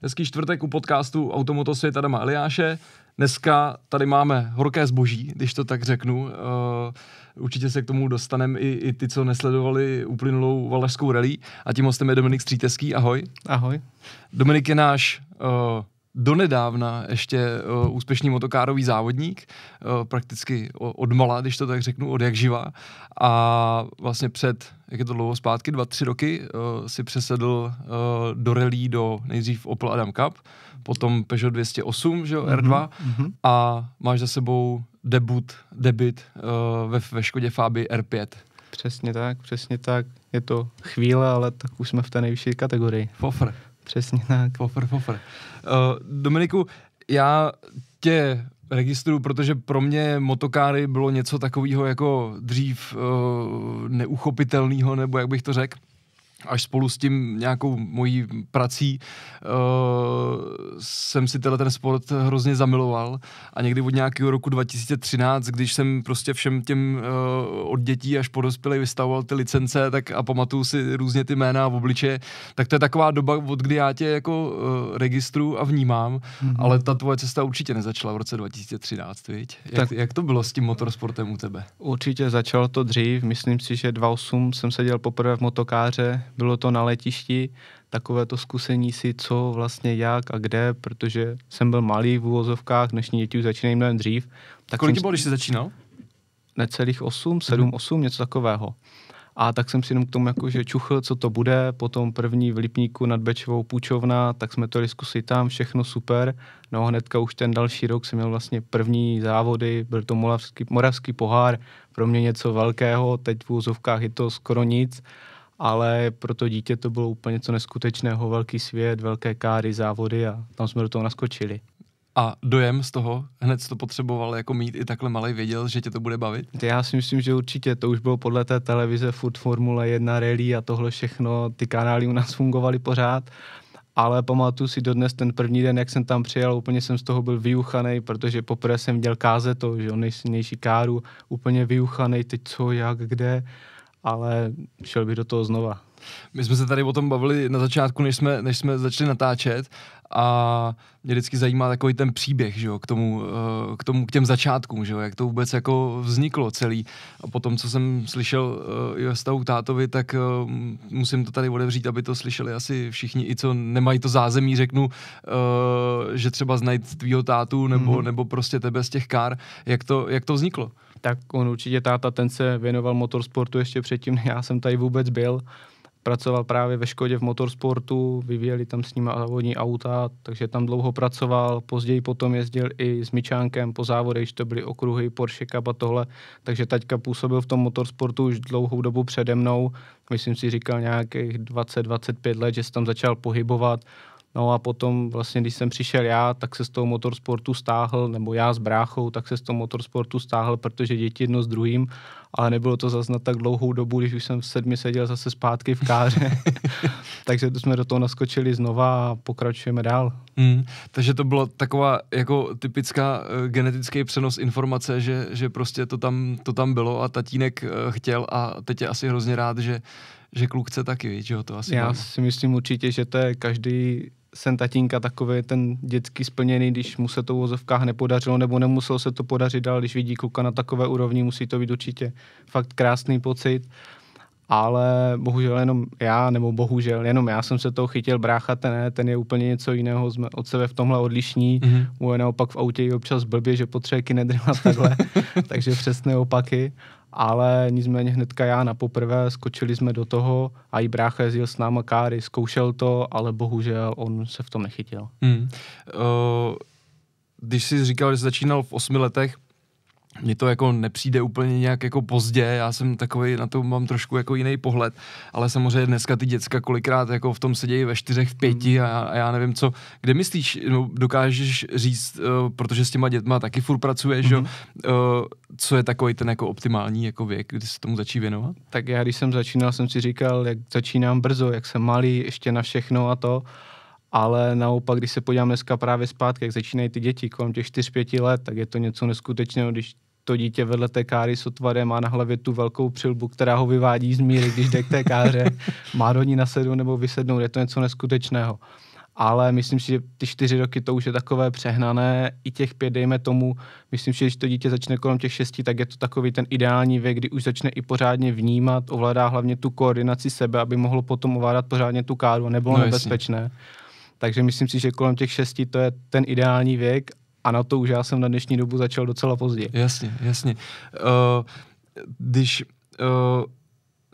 Dneský čtvrtek u podcastu Automoto světa Adama Eliáše. Dneska tady máme horké zboží, když to tak řeknu. Uh, určitě se k tomu dostaneme i, i ty, co nesledovali uplynulou valašskou rally. A tím hostem je Dominik Stříteský. Ahoj. Ahoj. Dominik je náš uh, donedávna ještě uh, úspěšný motokárový závodník, uh, prakticky mala, když to tak řeknu, od jak živa. A vlastně před, jak je to dlouho zpátky, dva, tři roky, uh, si přesedl uh, do rally do nejdřív Opel Adam Cup, potom Peugeot 208, že jo, R2 mm-hmm. Mhm. a máš za sebou debut, debit uh, ve, ve Škodě Fáby R5. Přesně tak, přesně tak. Je to chvíle, ale tak už jsme v té nejvyšší kategorii. Fofr. Přesně tak. Fofr, fofr. Eh, Dominiku, já tě registru, protože pro mě motokáry bylo něco takového jako dřív uh, neuchopitelného, nebo jak bych to řekl až spolu s tím nějakou mojí prací uh, jsem si tenhle ten sport hrozně zamiloval a někdy od nějakého roku 2013, když jsem prostě všem těm uh, od dětí až po dospělé vystavoval ty licence tak a pamatuju si různě ty jména a obliče, tak to je taková doba, od kdy já tě jako uh, eh, registru a vnímám, mm-hmm. ale ta tvoje cesta určitě nezačala v roce 2013, viď? Jak, tak. jak to bylo s tím motorsportem u tebe? Určitě začalo to dřív, myslím si, že 2008 jsem seděl poprvé v motokáře, bylo to na letišti, takové to zkusení si, co vlastně, jak a kde, protože jsem byl malý v úvozovkách, dnešní děti už začínají mnohem dřív. Tak Kolik jsem... bylo, když jsi začínal? Necelých 8, 7, 8, něco takového. A tak jsem si jenom k tomu jakože čuchl, co to bude, potom první v Lipníku nad Bečovou půjčovna, tak jsme to zkusili tam, všechno super. No hnedka už ten další rok jsem měl vlastně první závody, byl to moravský, moravský pohár, pro mě něco velkého, teď v úzovkách je to skoro nic ale pro to dítě to bylo úplně něco neskutečného, velký svět, velké káry, závody a tam jsme do toho naskočili. A dojem z toho, hned to potřeboval jako mít i takhle malý, věděl, že tě to bude bavit? Já si myslím, že určitě, to už bylo podle té televize Food Formula 1, rally a tohle všechno, ty kanály u nás fungovaly pořád, ale pamatuju si dodnes ten první den, jak jsem tam přijel, úplně jsem z toho byl vyuchaný, protože poprvé jsem měl káze to, že on nejsilnější káru, úplně vyuchaný, teď co, jak, kde ale šel bych do toho znova. My jsme se tady o tom bavili na začátku, než jsme, než jsme začali natáčet a mě vždycky zajímá takový ten příběh, že jo, k tomu, eh, k tomu, k těm začátkům, že jo, jak to vůbec jako vzniklo celý. A potom, co jsem slyšel eh, i ve stavu tátovi, tak eh, musím to tady odevřít, aby to slyšeli asi všichni, i co nemají to zázemí, řeknu, že třeba znajít tvýho tátu nebo, mm-hmm. nebo prostě tebe z těch kár. Jak to, jak to vzniklo? tak on určitě táta, ten se věnoval motorsportu ještě předtím, já jsem tady vůbec byl. Pracoval právě ve Škodě v motorsportu, vyvíjeli tam s ním závodní auta, takže tam dlouho pracoval. Později potom jezdil i s Mičánkem po závodech, to byly okruhy, Porsche Cup a tohle. Takže taťka působil v tom motorsportu už dlouhou dobu přede mnou. Myslím si, říkal nějakých 20-25 let, že se tam začal pohybovat No a potom vlastně, když jsem přišel já, tak se z toho motorsportu stáhl, nebo já s bráchou, tak se z toho motorsportu stáhl, protože děti jedno s druhým, ale nebylo to zase na tak dlouhou dobu, když už jsem v sedmi seděl zase zpátky v káře. takže jsme do toho naskočili znova a pokračujeme dál. Mm, takže to bylo taková jako typická uh, genetický přenos informace, že, že prostě to tam, to tam bylo a tatínek uh, chtěl a teď je asi hrozně rád, že, že kluk chce taky, víc, že ho to asi Já mám. si myslím určitě, že to je každý sen tatínka takový ten dětský splněný, když mu se to v vozovkách nepodařilo nebo nemuselo se to podařit, ale když vidí kluka na takové úrovni, musí to být určitě fakt krásný pocit. Ale bohužel jenom já, nebo bohužel jenom já jsem se toho chytil, brácha ten ne, ten je úplně něco jiného, jsme od sebe v tomhle odlišní, mm-hmm. mu je naopak v autě i občas blbě, že potřebuje kinedrila takhle, takže přesné opaky ale nicméně hnedka já na poprvé skočili jsme do toho a i brácha jezdil s náma káry, zkoušel to, ale bohužel on se v tom nechytil. Hmm. Uh, když jsi říkal, že jsi začínal v osmi letech, mně to jako nepřijde úplně nějak jako pozdě, já jsem takový, na to mám trošku jako jiný pohled, ale samozřejmě dneska ty děcka kolikrát jako v tom sedějí ve čtyřech, v pěti hmm. a, a já nevím co, kde myslíš, no, dokážeš říct, uh, protože s těma dětma taky furt pracuješ, mm-hmm. uh, co je takový ten jako optimální jako věk, kdy se tomu začí věnovat? Tak já, když jsem začínal, jsem si říkal, jak začínám brzo, jak jsem malý, ještě na všechno a to, ale naopak, když se podívám dneska právě zpátky, jak začínají ty děti kolem těch 4-5 let, tak je to něco neskutečného, když to dítě vedle té káry otvarem má na hlavě tu velkou přilbu, která ho vyvádí z míry, když jde k té káře, má do ní nasednout nebo vysednout, je to něco neskutečného. Ale myslím si, že ty čtyři roky to už je takové přehnané, i těch pět, dejme tomu, myslím si, že když to dítě začne kolem těch šesti, tak je to takový ten ideální věk, kdy už začne i pořádně vnímat, ovládá hlavně tu koordinaci sebe, aby mohlo potom ovládat pořádně tu káru, nebylo no, nebezpečné. Jasně. Takže myslím si, že kolem těch šesti to je ten ideální věk a na to už já jsem na dnešní dobu začal docela pozdě. Jasně, jasně. Uh, když uh,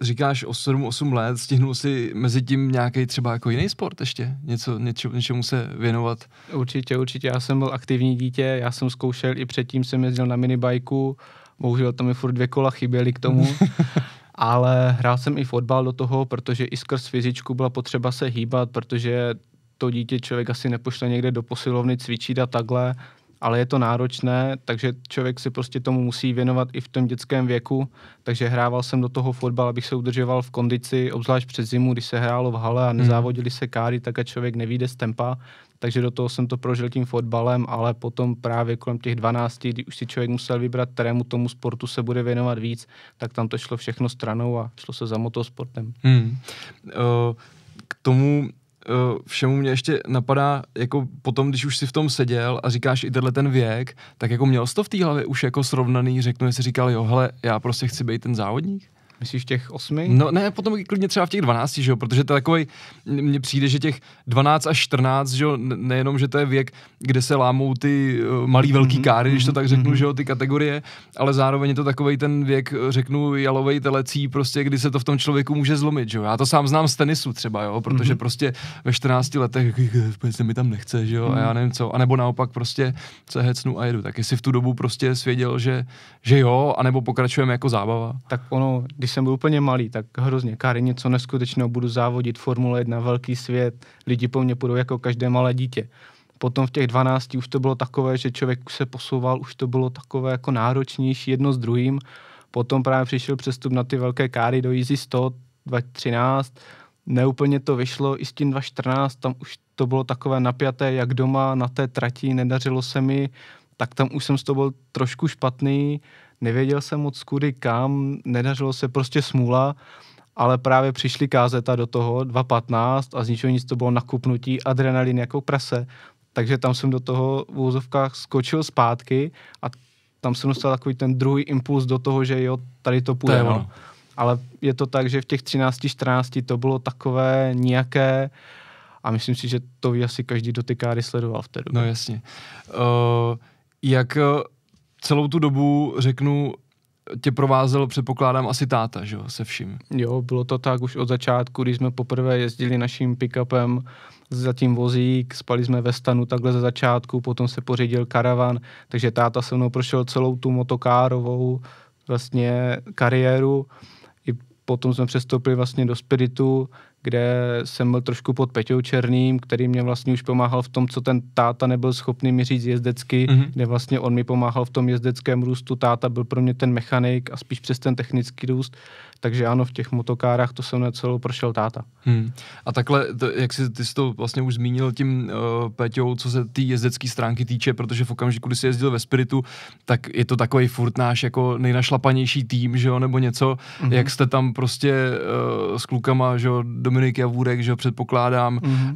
říkáš o 7-8 let, stihnul si mezi tím nějaký třeba jako jiný sport ještě? Něco, něče, něčemu se věnovat? Určitě, určitě. Já jsem byl aktivní dítě, já jsem zkoušel, i předtím jsem jezdil na minibajku, bohužel tam mi furt dvě kola chyběly k tomu. ale hrál jsem i fotbal do toho, protože i skrz fyzičku byla potřeba se hýbat, protože to dítě člověk asi nepošle někde do posilovny cvičit a takhle, ale je to náročné, takže člověk si prostě tomu musí věnovat i v tom dětském věku, takže hrával jsem do toho fotbal, abych se udržoval v kondici, obzvlášť před zimu, když se hrálo v hale a hmm. nezávodili se káry, tak a člověk nevíde z tempa, takže do toho jsem to prožil tím fotbalem, ale potom právě kolem těch 12, kdy už si člověk musel vybrat, kterému tomu sportu se bude věnovat víc, tak tam to šlo všechno stranou a šlo se za motosportem. Hmm. Uh, k tomu Eh, všemu mě ještě napadá, jako potom, když už si v tom seděl a říkáš i tenhle ten věk, tak jako měl jsi to v té hlavě už jako srovnaný, řeknu, jestli říkal, jo, hele, já prostě chci být ten závodník? Myslíš těch osmi? No ne, potom klidně třeba v těch 12, že jo, protože to je takový, mně přijde, že těch 12 až 14, že jo, nejenom, že to je věk, kde se lámou ty eh, malý mhm, velký káry, mm-hmm. když to mhm, tak řeknu, mm-hmm. že jo, ty kategorie, ale zároveň je to takový ten věk, eh, řeknu, jalovej telecí, prostě, kdy se to v tom člověku může zlomit, že jo. Já to sám znám z tenisu třeba, jo, protože mm-hmm. prostě ve 14 letech se mi tam nechce, že jo, mm-hmm. a já mhm. nevím co, a nebo naopak prostě se hecnu a jedu. Tak jestli v tu dobu prostě svěděl, že, že jo, anebo pokračujeme jako zábava. Tak ono, když jsem byl úplně malý, tak hrozně kary něco neskutečného, budu závodit Formule 1, velký svět, lidi po mně půjdou jako každé malé dítě. Potom v těch 12 už to bylo takové, že člověk se posouval, už to bylo takové jako náročnější jedno s druhým. Potom právě přišel přestup na ty velké káry do Easy 100, 2013, neúplně to vyšlo, i s tím 2014, tam už to bylo takové napjaté, jak doma na té trati, nedařilo se mi, tak tam už jsem z toho byl trošku špatný, nevěděl jsem moc kudy kam, nedařilo se, prostě smůla, ale právě přišli kázeta do toho 2.15 a z ničeho nic to bylo nakupnutí, adrenalin jako prase, takže tam jsem do toho v úzovkách skočil zpátky a tam jsem dostal takový ten druhý impuls do toho, že jo, tady to půjde. To je no. Ale je to tak, že v těch 13, 14 to bylo takové nějaké a myslím si, že to asi každý dotykáry sledoval v té době. No jasně. Uh, jak uh, celou tu dobu řeknu, tě provázel, předpokládám, asi táta, že jo, se vším. Jo, bylo to tak už od začátku, když jsme poprvé jezdili naším pick-upem za tím vozík, spali jsme ve stanu takhle ze začátku, potom se pořídil karavan, takže táta se mnou prošel celou tu motokárovou vlastně kariéru potom jsme přestoupili vlastně do Spiritu, kde jsem byl trošku pod Peťou Černým, který mě vlastně už pomáhal v tom, co ten táta nebyl schopný mi říct jezdecky, mm-hmm. kde vlastně on mi pomáhal v tom jezdeckém růstu, táta byl pro mě ten mechanik a spíš přes ten technický růst takže ano, v těch motokárách to jsem celou prošel táta. Hmm. A takhle, to, jak jsi, ty jsi to vlastně už zmínil tím uh, Peťou, co se ty jezdecké stránky týče, protože v okamžiku, kdy jsi jezdil ve Spiritu, tak je to takový furt náš jako nejnašlapanější tým, že jo, nebo něco, mm-hmm. jak jste tam prostě uh, s klukama, že jo, Dominik Javůrek, že jo, předpokládám, mm-hmm.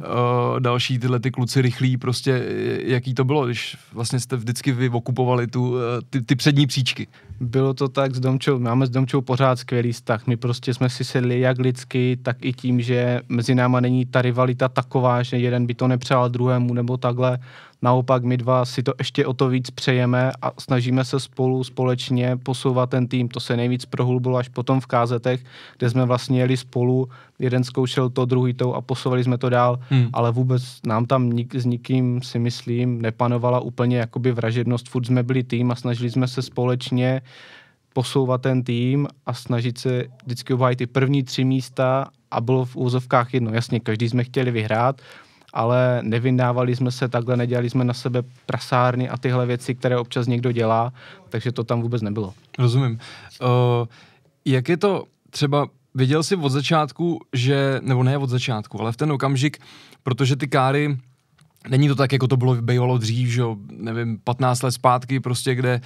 uh, další tyhle ty kluci rychlí, prostě jaký to bylo, když vlastně jste vždycky vy okupovali tu, uh, ty, ty přední příčky. Bylo to tak s Domčou, máme s Domčou pořád skvělý stav tak my prostě jsme si sedli jak lidsky, tak i tím, že mezi náma není ta rivalita taková, že jeden by to nepřál druhému nebo takhle. Naopak my dva si to ještě o to víc přejeme a snažíme se spolu společně posouvat ten tým. To se nejvíc prohlubilo až potom v kázetech, kde jsme vlastně jeli spolu, jeden zkoušel to, druhý to a posouvali jsme to dál, hmm. ale vůbec nám tam nik, s nikým, si myslím, nepanovala úplně jakoby vražednost. Furt jsme byli tým a snažili jsme se společně uh, posouvat ten tým a snažit se vždycky obhájit ty první tři místa a bylo v úzovkách jedno. Jasně, každý jsme chtěli vyhrát, ale nevydávali jsme se takhle, nedělali jsme na sebe prasárny a tyhle věci, které občas někdo dělá, takže to tam vůbec nebylo. Rozumím. Uh, jak je to třeba Viděl jsi od začátku, že, nebo ne od začátku, ale v ten okamžik, protože ty káry Není to tak, jako to bylo, bývalo dřív, že nevím, 15 let zpátky prostě, kde,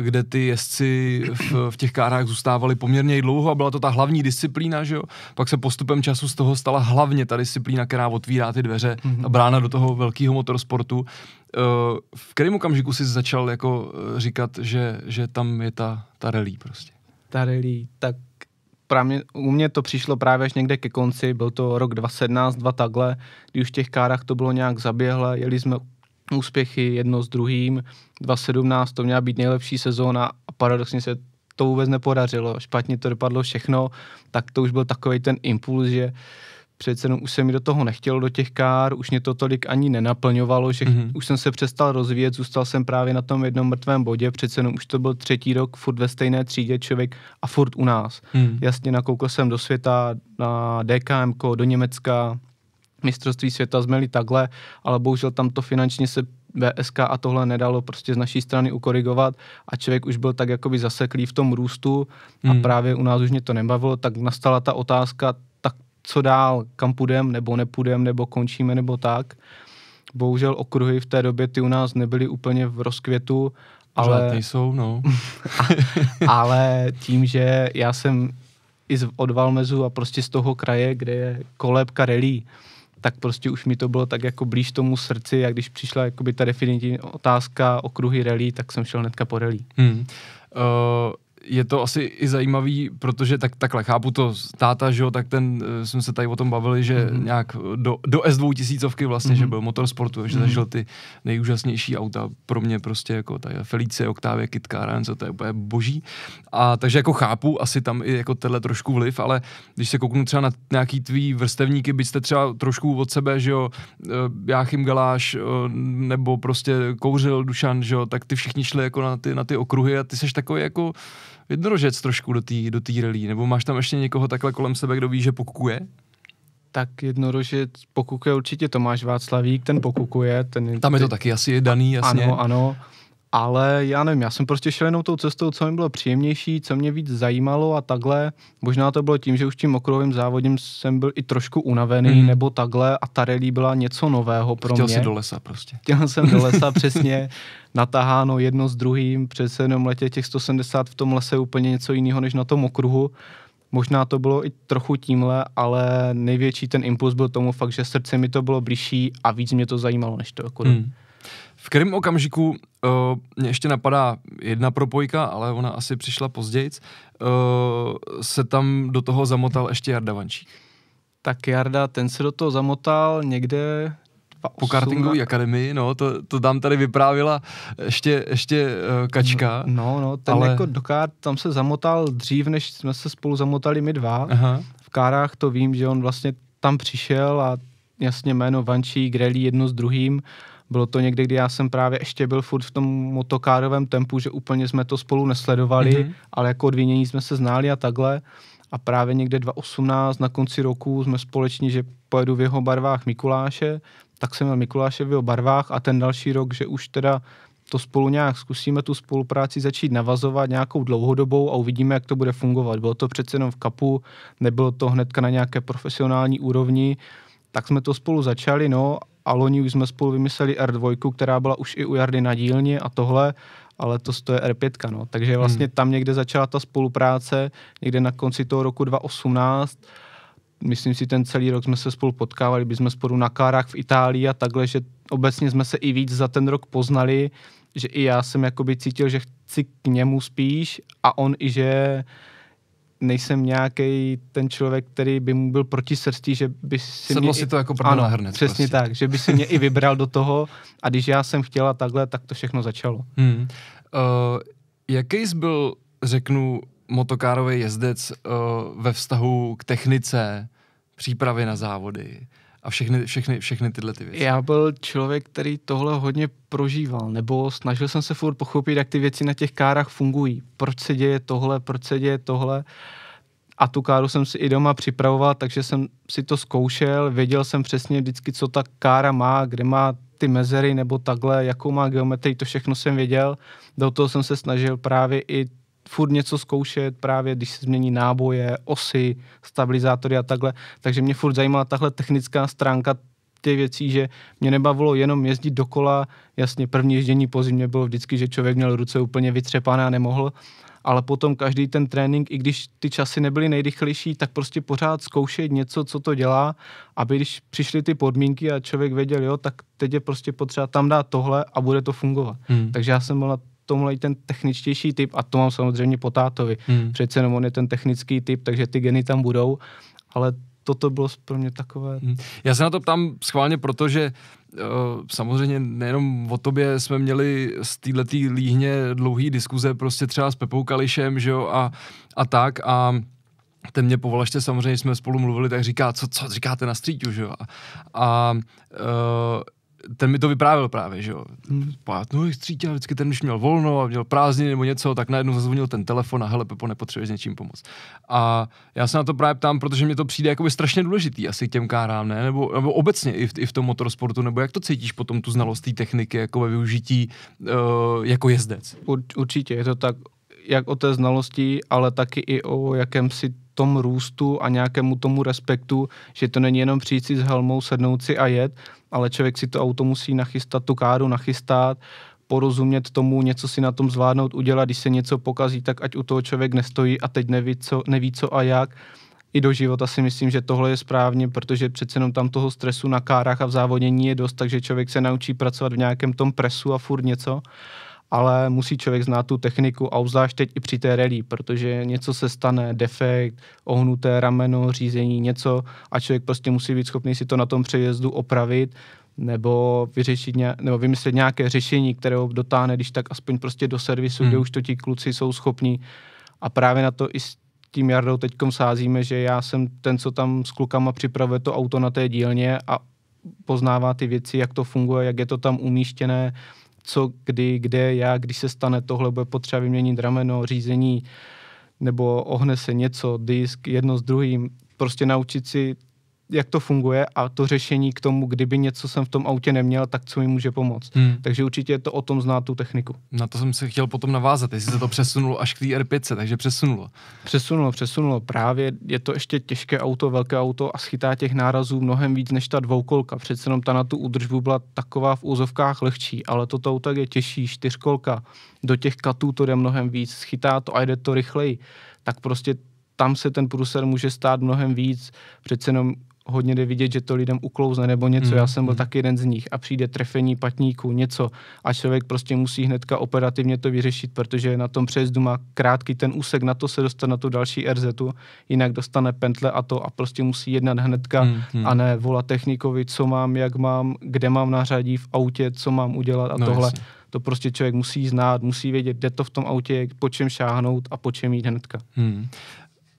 kde ty jezdci v, v těch kárách zůstávali poměrně dlouho a byla to ta hlavní disciplína, že jo. Pak se postupem času z toho stala hlavně ta disciplína, která otvírá ty dveře, mm-hmm. a brána do toho velkého motorsportu. Eh, v kterém okamžiku si začal jako eh, říkat, že, že tam je ta, ta rally prostě? Ta rally, tak právě, u mě to přišlo právě až někde ke konci, byl to rok 2017, dva takhle, kdy už v těch kárách to bylo nějak zaběhle, jeli jsme úspěchy jedno s druhým, 2017 to měla být nejlepší sezóna a paradoxně se to vůbec nepodařilo, špatně to dopadlo všechno, tak to už byl takový ten impuls, že přece jenom už se mi do toho nechtělo, do těch kár, už mě to tolik ani nenaplňovalo, že mm-hmm. už jsem se přestal rozvíjet, zůstal jsem právě na tom jednom mrtvém bodě, přece jenom už to byl třetí rok, furt ve stejné třídě člověk a furt u nás. Mm-hmm. Jasně, nakoukl jsem do světa, na DKM, do Německa, mistrovství světa jsme měli takhle, ale bohužel tam to finančně se VSK a tohle nedalo prostě z naší strany ukorigovat a člověk už byl tak jakoby zaseklý v tom růstu a mm. právě u nás už mě to nebavilo, tak nastala ta otázka, co dál, kam půjdem, nebo nepůjdeme, nebo končíme, nebo tak. Bohužel okruhy v té době ty u nás nebyly úplně v rozkvětu, ale... Žádný jsou, no. ale tím, že já jsem i z, od Valmezu a prostě z toho kraje, kde je kolébka relí, tak prostě už mi to bylo tak jako blíž tomu srdci a když přišla jakoby ta definitivní otázka okruhy relí, tak jsem šel hnedka po relí. Hmm. Uh je to asi i zajímavý, protože tak, takhle chápu to táta, že jo, tak ten, eh, jsme se tady o tom bavili, že mm-hmm. nějak do, do s 2000 tisícovky vlastně, mm-hmm. že mhm. byl motorsportu, že mm-hmm. zažil ty nejúžasnější auta, pro mě prostě jako ta Felice, Octavia, Kitkára, co to je úplně boží. A takže jako chápu, asi tam i jako tenhle trošku vliv, ale když se kouknu třeba na nějaký tvý vrstevníky, byste třeba trošku od sebe, že jo, eh, Jáchym Galáš, eh, nebo prostě Kouřil Dušan, že jo, tak ty všichni šli jako na ty, na ty okruhy a ty seš takový jako jednorožec trošku do té do relí, nebo máš tam ještě někoho takhle kolem sebe, kdo ví, že pokukuje? tak jednorožec pokukuje určitě Tomáš Václavík, ten pokukuje. Ten, Tam je to taky asi je daný, jasně. Ano, ano. Ale já nevím, já jsem prostě šel jenom tou cestou, co mi bylo příjemnější, co mě víc zajímalo a takhle. Možná to bylo tím, že už tím okruhovým závodem jsem byl i trošku unavený, mm. nebo takhle a ta rally byla něco nového pro Chtěl mě. Chtěl jsem do lesa prostě. Chtěl jsem do lesa, přesně. Natáháno jedno s druhým, přece jenom letě těch 170 v tom lese je úplně něco jiného než na tom okruhu. Možná to bylo i trochu tímhle, ale největší ten impuls byl tomu fakt, že srdce mi to bylo blížší a víc mě to zajímalo než to. okruhu. hmm. V kterém okamžiku uh, mě ještě napadá jedna propojka, ale ona asi přišla později, uh, se tam do toho zamotal ještě Jarda Vančík. Tak Jarda, ten se do toho zamotal někde po kartingové akademii, no, to, to tam tady vyprávila ještě, ještě uh, kačka. No, no, ten ale... jako do kart tam se zamotal dřív, než jsme se spolu zamotali my dva. Aha. V kárách to vím, že on vlastně tam přišel a jasně jméno Vančí, Grelí jedno s druhým. Bylo to někdy, kdy já jsem právě ještě byl furt v tom motokárovém tempu, že úplně jsme to spolu nesledovali, mm-hmm. ale jako odvinění jsme se znali a takhle. A právě někde 2018 na konci roku jsme společně, že pojedu v jeho barvách Mikuláše, tak jsem měl v jeho barvách a ten další rok, že už teda to spolu nějak zkusíme tu spolupráci začít navazovat nějakou dlouhodobou a uvidíme, jak to bude fungovat. Bylo to přece jenom v kapu, nebylo to hnedka na nějaké profesionální úrovni, tak jsme to spolu začali, no a loni už jsme spolu vymysleli R2, která byla už i u Jardy na dílně a tohle, ale to je R5, no. Takže vlastně hmm. tam někde začala ta spolupráce, někde na konci toho roku 2018 myslím si, ten celý rok jsme se spolu potkávali, byli jsme spolu na kárách v Itálii a takhle, že obecně jsme se i víc za ten rok poznali, že i já jsem jakoby cítil, že chci k němu spíš a on i že nejsem nějaký ten člověk, který by mu byl proti srsti, že by si Sedlo mě... si to i... jako ano, hrnec, přesně prostě. tak, že by si mě i vybral do toho a když já jsem chtěla takhle, tak to všechno začalo. Hmm. Uh, jaký jsi byl, řeknu, motokárový jezdec uh, ve vztahu k technice, přípravy na závody a všechny, všechny, všechny tyhle ty věci. Já byl člověk, který tohle hodně prožíval, nebo snažil jsem se furt pochopit, jak ty věci na těch kárách fungují. Proč se děje tohle, proč se děje tohle. A tu káru jsem si i doma připravoval, takže jsem si to zkoušel, věděl jsem přesně vždycky, co ta kára má, kde má ty mezery nebo takhle, jakou má geometrii, to všechno jsem věděl. Do toho jsem se snažil právě i furt něco zkoušet, právě když se změní náboje, osy, stabilizátory a takhle. Takže mě furt zajímala tahle technická stránka ty věcí, že mě nebavilo jenom jezdit dokola. Jasně, první ježdění po zimě bylo vždycky, že člověk měl ruce úplně vytřepané a nemohl, ale potom každý ten trénink, i když ty časy nebyly nejrychlejší, tak prostě pořád zkoušet něco, co to dělá, aby když přišly ty podmínky a člověk věděl, jo, tak teď je prostě potřeba tam dát tohle a bude to fungovat. Hmm. Takže já jsem byl na tomhle ten techničtější typ a to mám samozřejmě po tátovi. Hmm. Přece jenom on je ten technický typ, takže ty geny tam budou, ale toto bylo pro mě takové. Hmm. Já se na to ptám schválně, protože uh, eh, samozřejmě nejenom o tobě jsme měli z této líhně dlouhý diskuze prostě třeba s Pepou Kališem, že jo, a, a tak a ten mě povolal, ještě samozřejmě jsme spolu mluvili, tak říká, co, co říkáte na stříťu, že jo? A, a uh, ten mi to vyprávěl právě, že jo. Hmm. No, střítil vždycky ten, už měl volno a měl prázdniny nebo něco, tak najednou zazvonil ten telefon a hele, Pepo, nepotřebuješ s něčím pomoct. A já se na to právě ptám, protože mi to přijde jako by strašně důležitý asi těm kárám, ne? Nebo, nebo obecně i v, i v tom motorsportu, nebo jak to cítíš potom tu znalost té techniky jako ve využití uh, jako jezdec? Určitě je to tak, jak o té znalosti, ale taky i o jakém si tom růstu a nějakému tomu respektu, že to není jenom přijít si s helmou, sednout si a jet, ale člověk si to auto musí nachystat, tu káru nachystat, porozumět tomu, něco si na tom zvládnout, udělat, když se něco pokazí, tak ať u toho člověk nestojí a teď neví co, neví co a jak. I do života si myslím, že tohle je správně, protože přece jenom tam toho stresu na kárách a v závodění je dost, takže člověk se naučí pracovat v nějakém tom presu a furt něco ale musí člověk znát tu techniku a obzvlášť teď i při té rally, protože něco se stane, defekt, ohnuté rameno, řízení, něco a člověk prostě musí být schopný si to na tom přejezdu opravit, nebo, vyřešit ně, nebo vymyslet nějaké řešení, které ho dotáhne, když tak aspoň prostě do servisu, hmm. kde už to ti kluci jsou schopní. A právě na to i s tím Jardou teďkom sázíme, že já jsem ten, co tam s klukama připravuje to auto na té dílně a poznává ty věci, jak to funguje, jak je to tam umístěné, co, kdy, kde, jak, když se stane tohle, bude potřeba vyměnit rameno, řízení, nebo ohne se něco, disk, jedno s druhým. Prostě naučit si jak to funguje a to řešení k tomu, kdyby něco jsem v tom autě neměl, tak co mi může pomoct. Hmm. Takže určitě je to o tom znát tu techniku. Na to jsem se chtěl potom navázat, jestli se to přesunulo až k té R5, takže přesunulo. Přesunulo, přesunulo. Právě je to ještě těžké auto, velké auto a schytá těch nárazů mnohem víc než ta dvoukolka. Přece jenom ta na tu údržbu byla taková v úzovkách lehčí, ale toto auto je těžší, čtyřkolka. Do těch katů to jde mnohem víc, schytá to a jde to rychleji. Tak prostě tam se ten pruser může stát mnohem víc. Přece jenom hodně jde vidět, že to lidem uklouzne nebo něco. Mm. Já mm-hmm. jsem byl mm. taky jeden z nich a přijde trefení patníků, něco a člověk prostě musí hnedka operativně to vyřešit, protože na tom přejezdu má krátký ten úsek, na to se dostane na tu další RZ, jinak dostane pentle a to a prostě musí jednat hnedka mm. a ne volat technikovi, co mám, jak mám, kde mám nařadí v autě, co mám udělat a no, tohle. Jasně. To prostě člověk musí znát, musí vědět, kde to v tom autě je, po čem šáhnout a po čem jít hnedka. Hmm.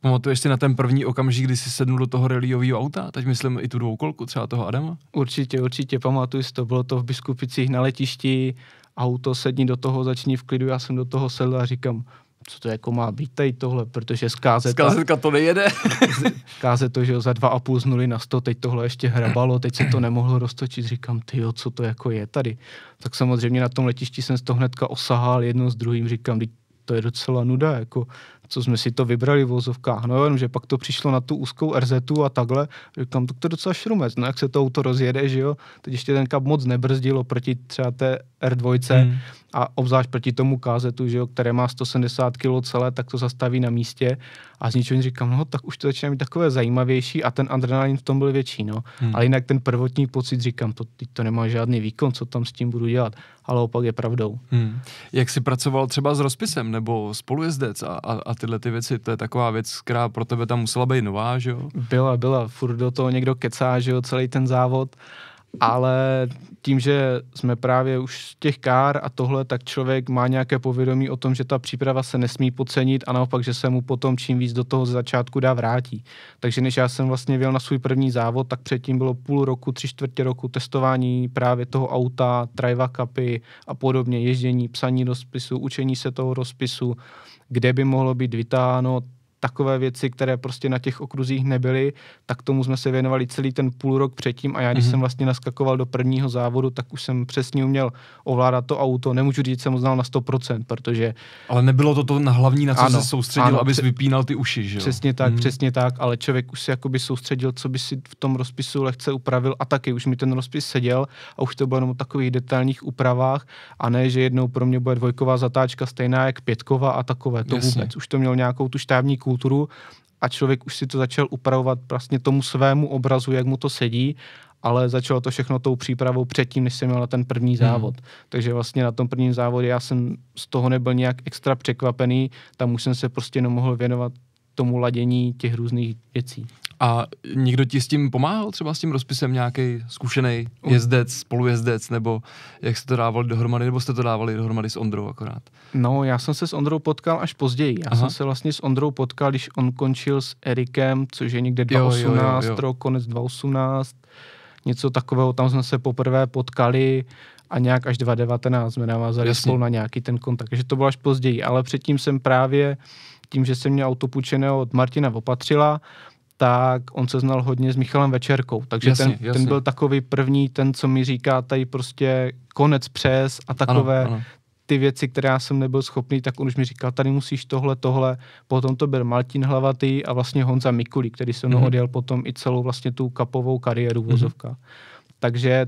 Pamatuješ si na ten první okamžik, kdy jsi sednul do toho reliového auta? Teď myslím i tu dvoukolku, třeba toho Adama. Určitě, určitě, pamatuju si to. Bylo to v Biskupicích na letišti, auto, sedni do toho, začni v klidu, já jsem do toho sedl a říkám, co to jako má být tady tohle, protože z KZ... Z KZ to nejede. KZ to, že za dva a půl z nuly na sto teď tohle ještě hrabalo, teď se to nemohlo roztočit, říkám, ty jo, co to jako je tady. Tak samozřejmě na tom letišti jsem z toho hnedka osahal jedno s druhým, říkám, to je docela nuda, jako co jsme si to vybrali v vozovkách, no jenom, že pak to přišlo na tu úzkou RZ a takhle, říkám, tak to je docela šrumec, no jak se to auto rozjede, že jo, teď ještě ten kap moc nebrzdil oproti třeba té R2 hmm. a obzvlášť proti tomu KZ, že jo, které má 170 kg celé, tak to zastaví na místě a z ničeho říkám, no tak už to začíná být takové zajímavější a ten adrenalin v tom byl větší, no. Hmm. Ale jinak ten prvotní pocit, říkám, to, to nemá žádný výkon, co tam s tím budu dělat, ale opak je pravdou. Hmm. Jak jsi pracoval třeba s rozpisem nebo spolujezdec a, a, a tyhle ty věci, to je taková věc, která pro tebe tam musela být nová, že jo? Byla, byla, furt do toho někdo kecá, že jo, celý ten závod, ale tím, že jsme právě už z těch kár a tohle, tak člověk má nějaké povědomí o tom, že ta příprava se nesmí podcenit a naopak, že se mu potom čím víc do toho začátku dá vrátí. Takže než já jsem vlastně věl na svůj první závod, tak předtím bylo půl roku, tři čtvrtě roku testování právě toho auta, drive kapy a podobně, ježdění, psaní rozpisu, učení se toho rozpisu kde by mohlo být vytáhno takové věci, které prostě na těch okruzích nebyly, tak tomu jsme se věnovali celý ten půl rok předtím a já, když mm-hmm. jsem vlastně naskakoval do prvního závodu, tak už jsem přesně uměl ovládat to auto. Nemůžu říct, že jsem ho znal na 100%, protože... Ale nebylo to to na hlavní, na co ano, se soustředil, ano, abys vypínal ty uši, že jo? Přesně tak, mm-hmm. přesně tak, ale člověk už se jakoby soustředil, co by si v tom rozpisu lehce upravil a taky už mi ten rozpis seděl a už to bylo jenom o takových detailních úpravách a ne, že jednou pro mě bude dvojková zatáčka stejná jak pětková a takové, to Jasně. vůbec. Už to měl nějakou tu štávní kůru, kulturu a člověk už si to začal upravovat vlastně tomu svému obrazu, jak mu to sedí, ale začalo to všechno tou přípravou předtím, než jsem měl na ten první hmm. závod. Hmm. Takže vlastně na tom prvním závodě já jsem z toho nebyl nějak extra překvapený, tam už jsem se prostě nemohl věnovat tomu ladění těch různých věcí. A někdo ti s tím pomáhal, třeba s tím rozpisem nějaký zkušený jezdec, spolujezdec, nebo jak jste to dávali dohromady, nebo jste to dávali dohromady s Ondrou akorát? No, já jsem se s Ondrou potkal až později. Já Aha. jsem se vlastně s Ondrou potkal, když on končil s Erikem, což je někde 2018, jo, jo, jo, jo. konec 2018, něco takového, tam jsme se poprvé potkali a nějak až 2019 jsme navázali spolu na nějaký ten kontakt, takže to bylo až později, ale předtím jsem právě tím, že jsem měl auto půjčené od Martina vopatřila, tak on se znal hodně s Michalem Večerkou. Takže jasně, ten, jasně. ten byl takový první, ten, co mi říká tady prostě konec přes a takové ano, ano. ty věci, které já jsem nebyl schopný, tak on už mi říkal, tady musíš tohle, tohle. Potom to byl Martin Hlavatý a vlastně Honza Mikulík, který se mnou mm-hmm. odjel potom i celou vlastně tu kapovou kariéru mm-hmm. vozovka. Takže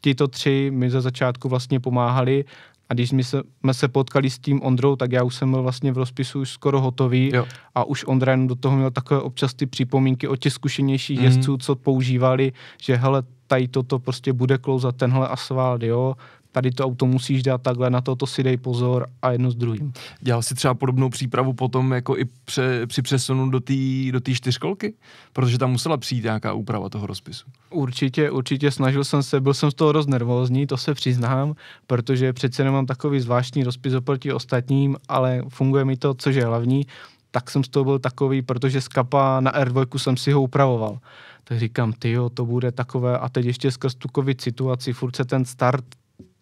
tyto tři mi za začátku vlastně pomáhali a když jsme se, jsme se potkali s tím Ondrou, tak já už jsem byl vlastně v rozpisu už skoro hotový jo. a už Ondra do toho měl takové občas ty připomínky od těch zkušenějších mm. jezdců, mhm. co používali, že hele, tady toto prostě bude klouzat tenhle asfalt, jo, tady to auto musíš dát takhle, na toto si dej pozor a jedno s druhým. Dělal si třeba podobnou přípravu potom jako i pře, při přesunu do té do tý čtyřkolky? Protože tam musela přijít nějaká úprava toho rozpisu. Určitě, určitě snažil jsem se, byl jsem z toho dost nervózní, to se přiznám, protože přece nemám takový zvláštní rozpis oproti ostatním, ale funguje mi to, což je hlavní, tak jsem z toho byl takový, protože z kapa na R2 jsem si ho upravoval tak říkám, ty jo, to bude takové a teď ještě skrz tu covid situaci, furt se ten start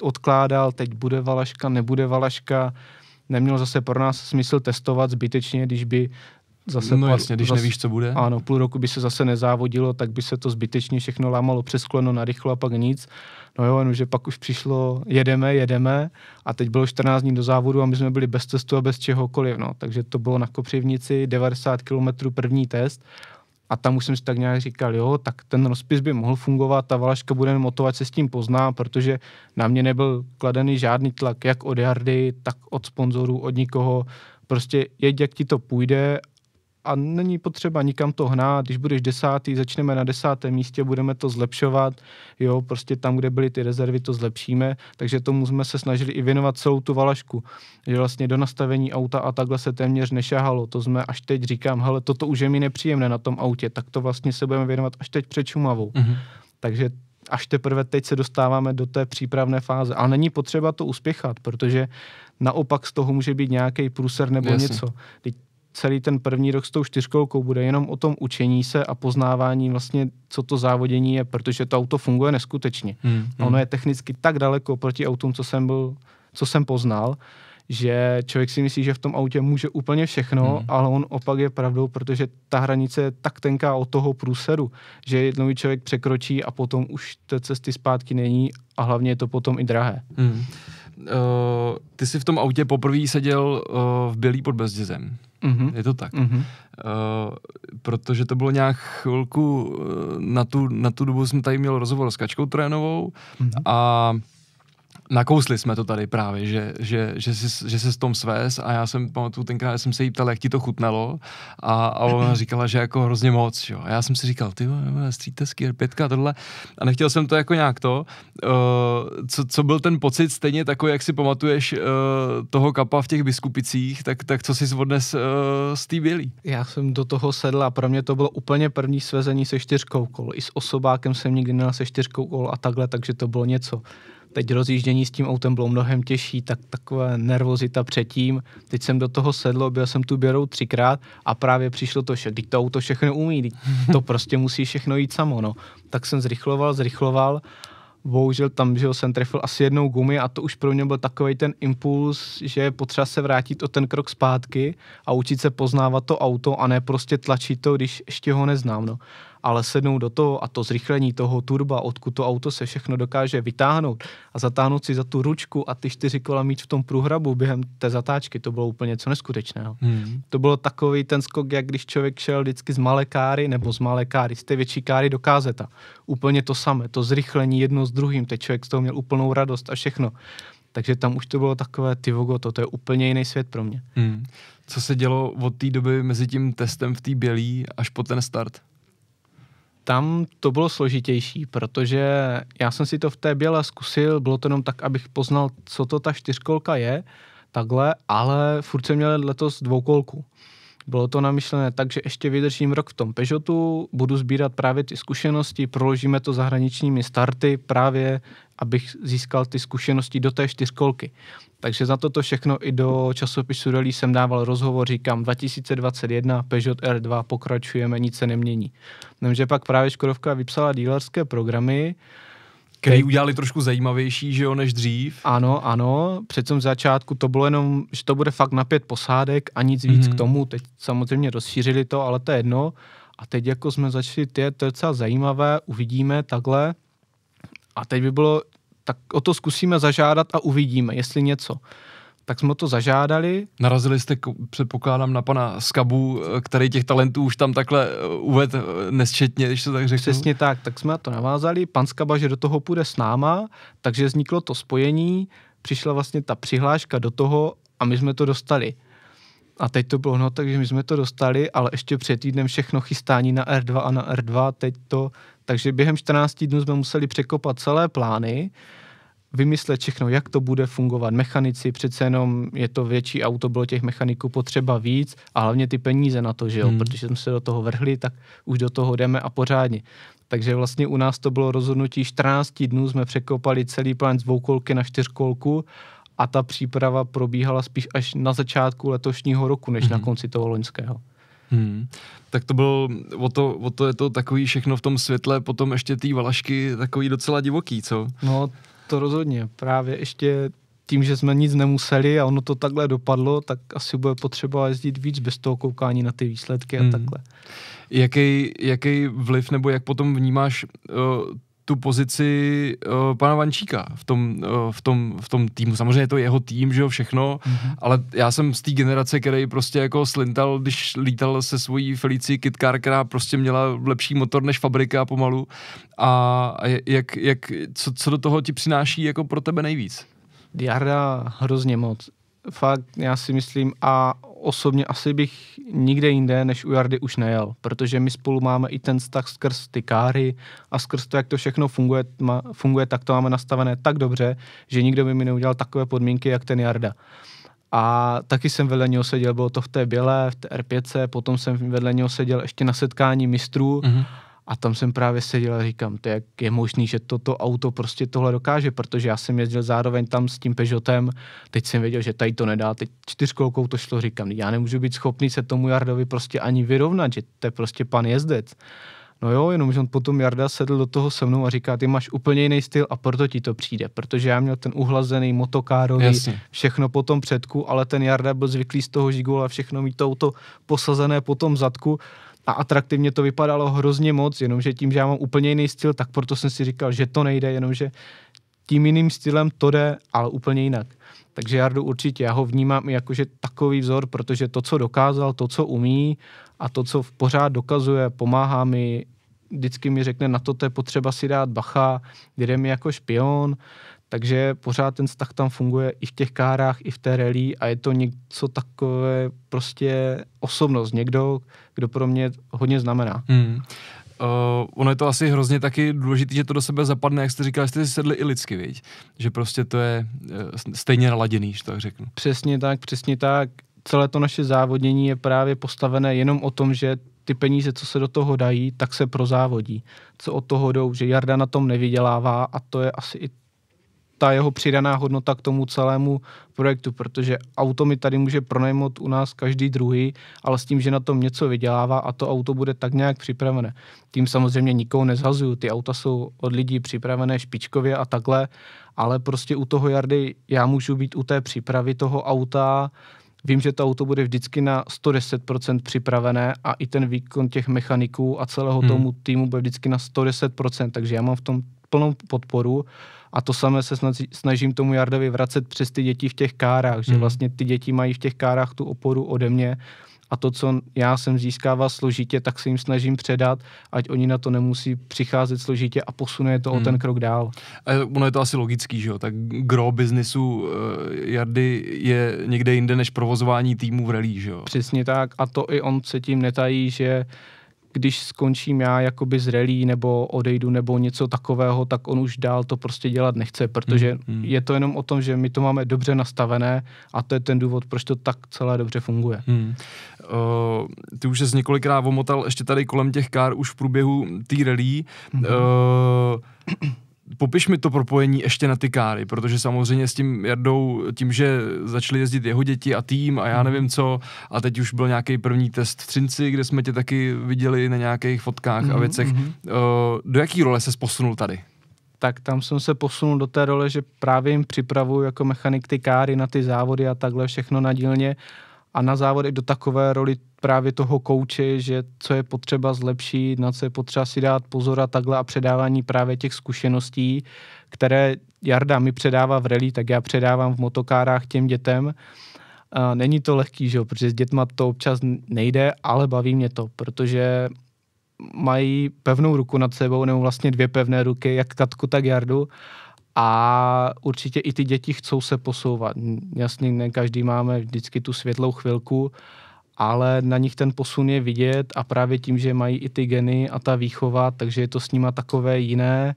odkládal, teď bude Valaška, nebude Valaška. Nemělo zase pro nás smysl testovat zbytečně, když by zase... No jasně, když zase, nevíš, co bude. Ano, půl roku by se zase nezávodilo, tak by se to zbytečně všechno lámalo přes kleno narychlo a pak nic. No jo, jenomže pak už přišlo, jedeme, jedeme a teď bylo 14 dní do závodu a my jsme byli bez testu a bez čehokoliv, no. Takže to bylo na Kopřivnici, 90 km první test a tam už jsem si tak nějak říkal, jo, tak ten rozpis by mohl fungovat, ta Valaška bude motovat, se s tím pozná, protože na mě nebyl kladený žádný tlak, jak od Jardy, tak od sponzorů, od nikoho. Prostě jeď, jak ti to půjde a není potřeba nikam to hnát, když budeš desátý, začneme na desátém místě, budeme to zlepšovat, jo, prostě tam, kde byly ty rezervy, to zlepšíme, takže tomu jsme se snažili i věnovat celou tu valašku, že vlastně do nastavení auta a takhle se téměř nešahalo, to jsme až teď říkám, hele, toto už je mi nepříjemné na tom autě, tak to vlastně se budeme věnovat až teď před Šumavou. Mm-hmm. Takže až teprve teď se dostáváme do té přípravné fáze. Ale není potřeba to uspěchat, protože naopak z toho může být nějaký průser nebo Jasně. něco. Teď celý ten první rok s tou čtyřkolkou bude jenom o tom učení se a poznávání vlastně, co to závodění je, protože to auto funguje neskutečně. Hmm, hmm, Ono je technicky tak daleko proti autům, co jsem, byl, co jsem poznal, že člověk si myslí, že v tom autě může úplně všechno, hmm. ale on opak je pravdou, protože ta hranice je tak tenká od toho průseru, že jednou člověk překročí a potom už té cesty zpátky není a hlavně je to potom i drahé. Hmm. Uh, ty jsi v tom autě poprvé seděl uh, v Bělý pod Bezdězem. Mm-hmm. Je to tak. Mm-hmm. Uh, protože to bylo nějak chvilku, eh, na tu, na tu dobu jsem tady měl rozhovor s Kačkou Trénovou mm-hmm. a nakousli jsme to tady právě, že, že, že, si, že se s tom svéz a já jsem pamatuju tenkrát, jsem se jí ptal, jak ti to chutnalo a, a ona mhm. říkala, že jako hrozně moc, jo. A já jsem si říkal, ty střítecky, pětka, tohle a nechtěl jsem to jako nějak to, uh, co, co byl ten pocit stejně takový, jak si pamatuješ uh, toho kapa v těch biskupicích, tak, tak co jsi odnes uh, z té bělý? Já jsem do toho sedl a pro mě to bylo úplně první svezení se čtyřkou kol. I s osobákem jsem nikdy měl se čtyřkou kol a takhle, takže to bylo něco teď rozjíždění s tím autem bylo mnohem těžší, tak taková nervozita předtím. Teď jsem do toho sedl, byl jsem tu běrou třikrát a právě přišlo to, že to auto všechno umí, to prostě musí všechno jít samo, no. Tak jsem zrychloval, zrychloval bohužel tam, že jsem trefil asi jednou gumy a to už pro mě byl takový ten impuls, že je potřeba se vrátit o ten krok zpátky a učit se poznávat to auto a ne prostě tlačit to, když ještě ho neznám. No ale sednou do toho a to zrychlení toho turba, odkud to auto se všechno dokáže vytáhnout a zatáhnout si za tu ručku a ty čtyři kola mít v tom průhrabu během té zatáčky, to bylo úplně co neskutečného. Hmm. To bylo takový ten skok, jak když člověk šel vždycky z malé káry nebo z malé káry, z té větší káry do kázeta. Úplně to samé, to zrychlení jedno s druhým, teď člověk z toho měl úplnou radost a všechno. Takže tam už to bylo takové, ty vogo, to, to je úplně jiný svět pro mě. Hmm. Co se dělo od té doby mezi tím testem v té bělý až po ten start? tam to bylo složitější, protože já jsem si to v té běle zkusil, bylo to jenom tak, abych poznal, co to ta čtyřkolka je, takhle, ale furt jsem měl letos dvoukolku. Bylo to namyšlené tak, že ještě vydržím rok v tom Peugeotu, budu sbírat právě ty zkušenosti, proložíme to zahraničními starty právě, abych získal ty zkušenosti do té čtyřkolky. Takže za toto všechno i do časopisu Rally jsem dával rozhovor, říkám 2021 Peugeot R2, pokračujeme, nic se nemění. Nemže pak právě Škodovka vypsala dílerské programy, který udělali trošku zajímavější, že jo, než dřív. Ano, ano, před tom začátku to bylo jenom, že to bude fakt na pět posádek a nic víc mm-hmm. k tomu, teď samozřejmě rozšířili to, ale to je jedno. A teď jako jsme začali, ty je to docela zajímavé, uvidíme takhle. A teď by bylo, tak o to zkusíme zažádat a uvidíme, jestli něco tak jsme to zažádali. Narazili jste, předpokládám, na pana Skabu, který těch talentů už tam takhle eh, uved eh, nesčetně, když to tak řeknu. Přesně tak, tak jsme na to navázali. Pan Skaba, že do toho půjde s náma, takže vzniklo to spojení, přišla vlastně ta přihláška do toho a my jsme to dostali. A teď to bylo, no takže my jsme to dostali, ale ještě před týdnem všechno chystání na R2 a na R2, teď to, takže během 14 dnů jsme museli překopat celé plány, vymyslet všechno, jak to bude fungovat. Mechanici, přece jenom je to větší auto, bylo těch mechaniků potřeba víc a hlavně ty peníze na to, že jo, hmm. protože jsme se do toho vrhli, tak už do toho jdeme a pořádně. Takže vlastně u nás to bylo rozhodnutí 14 dnů, jsme překopali celý plán z dvoukolky na čtyřkolku a ta příprava probíhala spíš až na začátku letošního roku, než hmm. na konci toho loňského. Hmm. Tak to bylo, o to, o to je to takový všechno v tom světle, potom ještě ty valašky takový docela divoký, co? No, to rozhodně. Právě ještě tím, že jsme nic nemuseli a ono to takhle dopadlo, tak asi bude potřeba jezdit víc bez toho koukání na ty výsledky a hmm. takhle. Jaký, jaký vliv nebo jak potom vnímáš uh, tu pozici uh, pana Vančíka v tom, uh, v, tom, v tom týmu. Samozřejmě je to jeho tým, že jo, všechno, mm-hmm. ale já jsem z té generace, který prostě jako slintal, když lítal se svojí Felicí kitkar, která prostě měla lepší motor než fabrika pomalu. A, a jak, jak, co, co do toho ti přináší jako pro tebe nejvíc? Jarda hrozně moc. Fakt, já si myslím, a osobně asi bych nikde jinde než u Jardy už nejel, protože my spolu máme i ten vztah skrz ty káry a skrz to, jak to všechno funguje, ma, funguje, tak to máme nastavené tak dobře, že nikdo by mi neudělal takové podmínky, jak ten Jarda. A taky jsem vedle něho seděl, bylo to v té Bělé, v té R5, potom jsem vedle něho seděl ještě na setkání mistrů mm-hmm a tam jsem právě seděl a říkám, to jak je možný, že toto auto prostě tohle dokáže, protože já jsem jezdil zároveň tam s tím Peugeotem, teď jsem věděl, že tady to nedá, teď čtyřkolkou to šlo, říkám, já nemůžu být schopný se tomu Jardovi prostě ani vyrovnat, že to je prostě pan jezdec. No jo, jenomže on potom Jarda sedl do toho se mnou a říká, ty máš úplně jiný styl a proto ti to přijde, protože já měl ten uhlazený motokárový, Jasně. všechno po tom předku, ale ten Jarda byl zvyklý z toho žigula všechno mít touto auto posazené po tom zadku a atraktivně to vypadalo hrozně moc, jenomže tím, že já mám úplně jiný styl, tak proto jsem si říkal, že to nejde, jenomže tím jiným stylem to jde, ale úplně jinak. Takže Jardu určitě, já ho vnímám i jakože takový vzor, protože to, co dokázal, to, co umí a to, co pořád dokazuje, pomáhá mi, vždycky mi řekne, na to je potřeba si dát bacha, jde mi jako špion, takže pořád ten vztah tam funguje i v těch kárách, i v té rally a je to něco takové prostě osobnost, někdo, kdo pro mě hodně znamená. Hmm. Uh, ono je to asi hrozně taky důležité, že to do sebe zapadne, jak jste říkal, jste si sedli i lidsky, viď? Že prostě to je uh, stejně naladěný, že tak řeknu. Přesně tak, přesně tak. Celé to naše závodění je právě postavené jenom o tom, že ty peníze, co se do toho dají, tak se prozávodí. Co od toho jdou, že Jarda na tom nevydělává a to je asi i ta jeho přidaná hodnota k tomu celému projektu, protože auto mi tady může pronajmout u nás každý druhý, ale s tím, že na tom něco vydělává a to auto bude tak nějak připravené. Tím samozřejmě nikoho nezhazuju, ty auta jsou od lidí připravené špičkově a takhle, ale prostě u toho Jardy já můžu být u té přípravy toho auta, Vím, že to auto bude vždycky na 110% připravené a i ten výkon těch mechaniků a celého hmm. tomu týmu bude vždycky na 110%, takže já mám v tom plnou podporu a to samé se snažím tomu Jardovi vracet přes ty děti v těch kárách, že hmm. vlastně ty děti mají v těch kárách tu oporu ode mě a to, co já jsem získával složitě, tak se jim snažím předat, ať oni na to nemusí přicházet složitě a posune to hmm. o ten krok dál. A ono je to asi logický, že jo? Tak gro biznisu uh, Jardy je někde jinde než provozování týmu v rally, že jo? Přesně tak a to i on se tím netají, že uh, když skončím já jakoby z relí nebo odejdu nebo něco takového, tak on už dál to prostě dělat nechce, protože hmm, hmm. je to jenom o tom, že my to máme dobře nastavené a to je ten důvod, proč to tak celé dobře funguje. Hmm. Uh, ty už jsi několikrát omotal ještě tady kolem těch kár už v průběhu té rally. Hmm. Uh, Popiš mi to propojení ještě na ty káry, protože samozřejmě s tím Jardou, tím, že začaly jezdit jeho děti a tým a já mhm. nevím co, a teď už byl nějaký první test v Třinci, kde jsme tě taky viděli na nějakých fotkách mm-hmm, a mhm, věcech. Mhm. Eh, do jaký role se posunul tady? tak tam jsem se posunul do té role, že právě jim připravuju jako mechanik ty káry na ty závody a takhle všechno na dílně a na závod i do takové roli právě toho kouče, že co je potřeba zlepšit, na co je potřeba si dát pozor a takhle a předávání právě těch zkušeností, které Jarda mi předává v rally, tak já předávám v motokárách těm dětem. A není to lehký, že jo, protože s dětma to občas nejde, ale baví mě to, protože mají pevnou ruku nad sebou, nebo vlastně dvě pevné ruky, jak Katku, tak Jardu a určitě i ty děti chcou se posouvat. Jasně, ne každý máme vždycky tu světlou chvilku, ale na nich ten posun je vidět a právě tím, že mají i ty geny a ta výchova, takže je to s nima takové jiné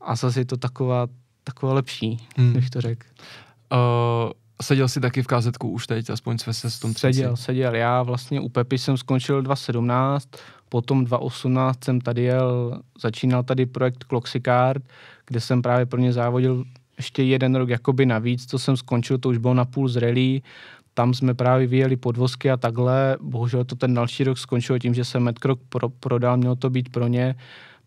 a zase je to taková, taková lepší, hmm. bych to řekl. Uh, seděl jsi taky v kázetku už teď, aspoň jsme se s tom Seděl, seděl. Já vlastně u Pepy jsem skončil 2017, Potom 2018 jsem tady jel, začínal tady projekt Cloxicard, kde jsem právě pro ně závodil ještě jeden rok jakoby navíc, co jsem skončil, to už bylo na půl z rally, tam jsme právě vyjeli podvozky a takhle, bohužel to ten další rok skončilo tím, že jsem Medkrok pro, prodal, mělo to být pro ně,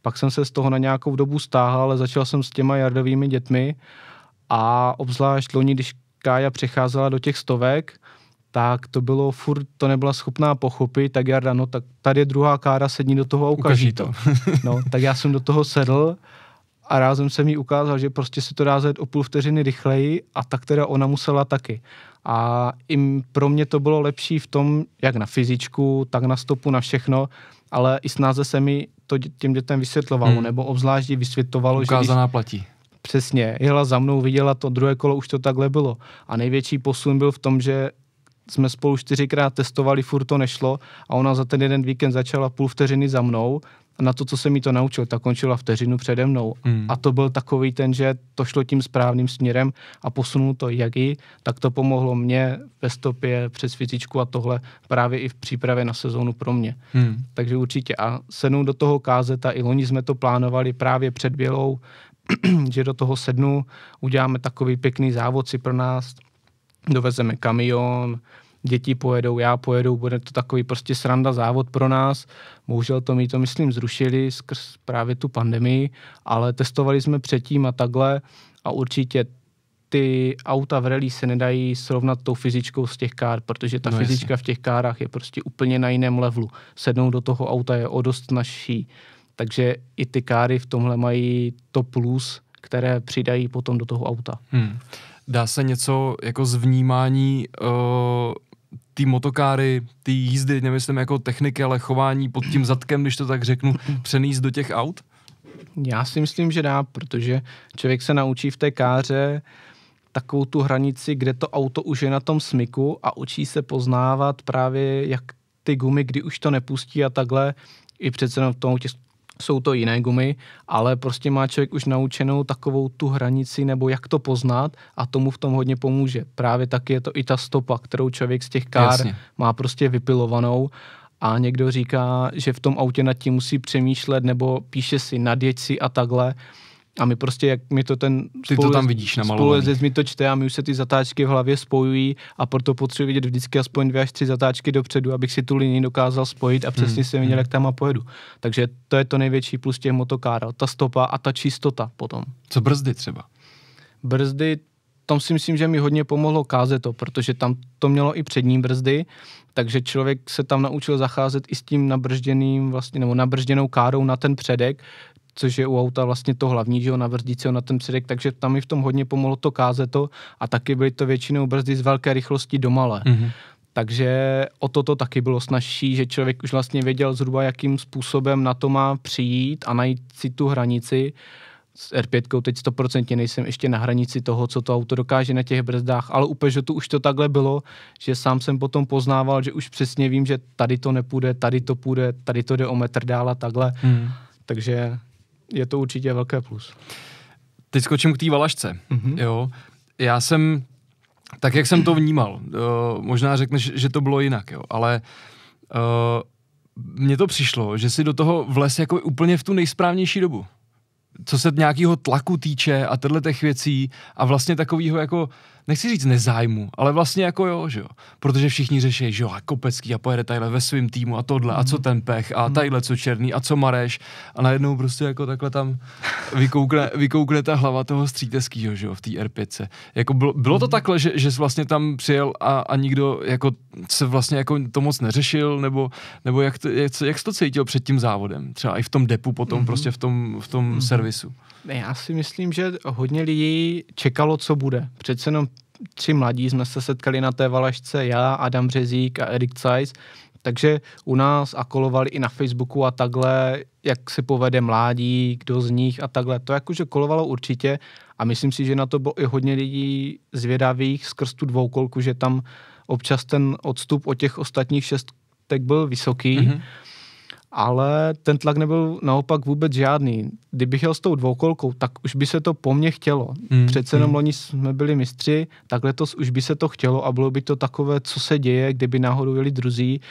pak jsem se z toho na nějakou dobu stáhl, ale začal jsem s těma jardovými dětmi a obzvlášť loni, když Kája přecházela do těch stovek, tak to bylo furt, to nebyla schopná pochopit, tak Jarda, no tak tady je druhá kára, sedni do toho a ukaží, ukaží to. no, tak já jsem do toho sedl a rázem jsem jí ukázal, že prostě se to dá zajet o půl vteřiny rychleji a tak teda ona musela taky. A i pro mě to bylo lepší v tom, jak na fyzičku, tak na stopu, na všechno, ale i snáze se mi to těm dětem vysvětlovalo, hmm. nebo obzvláště vysvětlovalo, Ukázaná že... Ukázaná platí. Přesně, jela za mnou, viděla to druhé kolo, už to takhle bylo. A největší posun byl v tom, že jsme spolu čtyřikrát testovali, furt to nešlo a ona za ten jeden víkend začala půl vteřiny za mnou a na to, co se mi to naučil, tak končila vteřinu přede mnou. Mm. A to byl takový ten, že to šlo tím správným směrem a posunul to jak ji, tak to pomohlo mě ve stopě přes fyzičku a tohle právě i v přípravě na sezónu pro mě. Mm. Takže určitě. A sednu do toho kázet a i loni jsme to plánovali právě před Bělou, že do toho sednu, uděláme takový pěkný závod si pro nás, dovezeme kamion, děti pojedou, já pojedu, bude to takový prostě sranda závod pro nás. Bohužel to mi to, myslím, zrušili skrz právě tu pandemii, ale testovali jsme předtím a takhle a určitě ty auta v rally se nedají srovnat tou fyzičkou z těch kár, protože ta no fyzička jasně. v těch kárách je prostě úplně na jiném levelu. Sednout do toho auta je o dost naší. Takže i ty káry v tomhle mají to plus, které přidají potom do toho auta. Hmm. Dá se něco jako z vnímání uh, eh, ty motokáry, ty jízdy, nemyslím jako techniky, ale chování pod tím zadkem, když to tak řeknu, přenést do těch aut? Já si myslím, že dá, protože člověk se naučí v té káře takovou tu hranici, kde to auto už je na tom smyku a učí se poznávat právě, jak ty gumy, kdy už to nepustí a takhle. I přece jenom v tom autě jsou to jiné gumy, ale prostě má člověk už naučenou takovou tu hranici nebo jak to poznat a tomu v tom hodně pomůže. Právě taky je to i ta stopa, kterou člověk z těch kár Jasně. má prostě vypilovanou a někdo říká, že v tom autě nad tím musí přemýšlet nebo píše si na si a takhle a my prostě, jak mi to ten ty spolu, to tam vidíš na mi to čte a mi už se ty zatáčky v hlavě spojují a proto potřebuji vidět vždycky aspoň dvě až tři zatáčky dopředu, abych si tu linii dokázal spojit a přesně hmm. se viděl, hmm. jak tam a pojedu. Takže to je to největší plus těch motokár, ta stopa a ta čistota potom. Co brzdy třeba? Brzdy, tam si myslím, že mi hodně pomohlo to, protože tam to mělo i přední brzdy, takže člověk se tam naučil zacházet i s tím nabržděným, vlastně, nebo nabržděnou károu na ten předek, což je u auta vlastně to hlavní, že jo, navrzdit se na ten předek, takže tam mi v tom hodně pomohlo to kázeto a taky byly to většinou brzdy z velké rychlosti do malé. Mm-hmm. Takže o toto taky bylo snažší, že člověk už vlastně věděl zhruba, jakým způsobem na to má přijít a najít si tu hranici. S R5 teď stoprocentně nejsem ještě na hranici toho, co to auto dokáže na těch brzdách, ale u Peugeotu už to takhle bylo, že sám jsem potom poznával, že už přesně vím, že tady to nepůjde, tady to půjde, tady to jde o metr dál a takhle. Hmm. Takže je to určitě velké plus. Teď skočím k té valašce. Mm-hmm. Jo, já jsem, tak jak jsem to vnímal, uh, možná řekneš, že to bylo jinak, jo, ale uh, mně to přišlo, že si do toho vles jako úplně v tu nejsprávnější dobu. Co se nějakého tlaku týče a těchto těch věcí a vlastně takového jako uh, nechci říct nezájmu, ale vlastně jako jo, že jo. Protože všichni řeší, že jo, a Kopecký a pojede tadyhle ve svém týmu a tohle, mm. a co mhm. ten pech, a mm. tadyhle co Černý, a co Mareš. A najednou prostě jako takhle tam vykoukne, vykoukne ta hlava toho stříteskýho, že jo, v té R5. Jako bylo, bylo to mm. takhle, že, že jsi vlastně tam přijel a, a nikdo jako se vlastně jako to moc neřešil, nebo, nebo jak, to, jak, jak jsi to cítil před tím závodem? Třeba i v tom depu potom, mm. prostě v tom, v tom mm. servisu. Já si myslím, že hodně lidí čekalo, co bude. Přece jenom tři mladí jsme se setkali na té valašce, já, Adam Březík a Erik Zeiss, takže u nás a kolovali i na Facebooku a takhle, jak se povede mládí, kdo z nich a takhle. To jakože kolovalo určitě a myslím si, že na to bylo i hodně lidí zvědavých skrz tu dvoukolku, že tam občas ten odstup od těch ostatních šestek byl vysoký. Mm-hmm ale ten tlak nebyl naopak vůbec žádný. Kdybych jel s tou dvoukolkou, tak už by se to po mně chtělo. Mm, Přece jenom mm. loni jsme byli mistři, tak letos už by se to chtělo a bylo by to takové, co se děje, kdyby náhodou jeli druzí.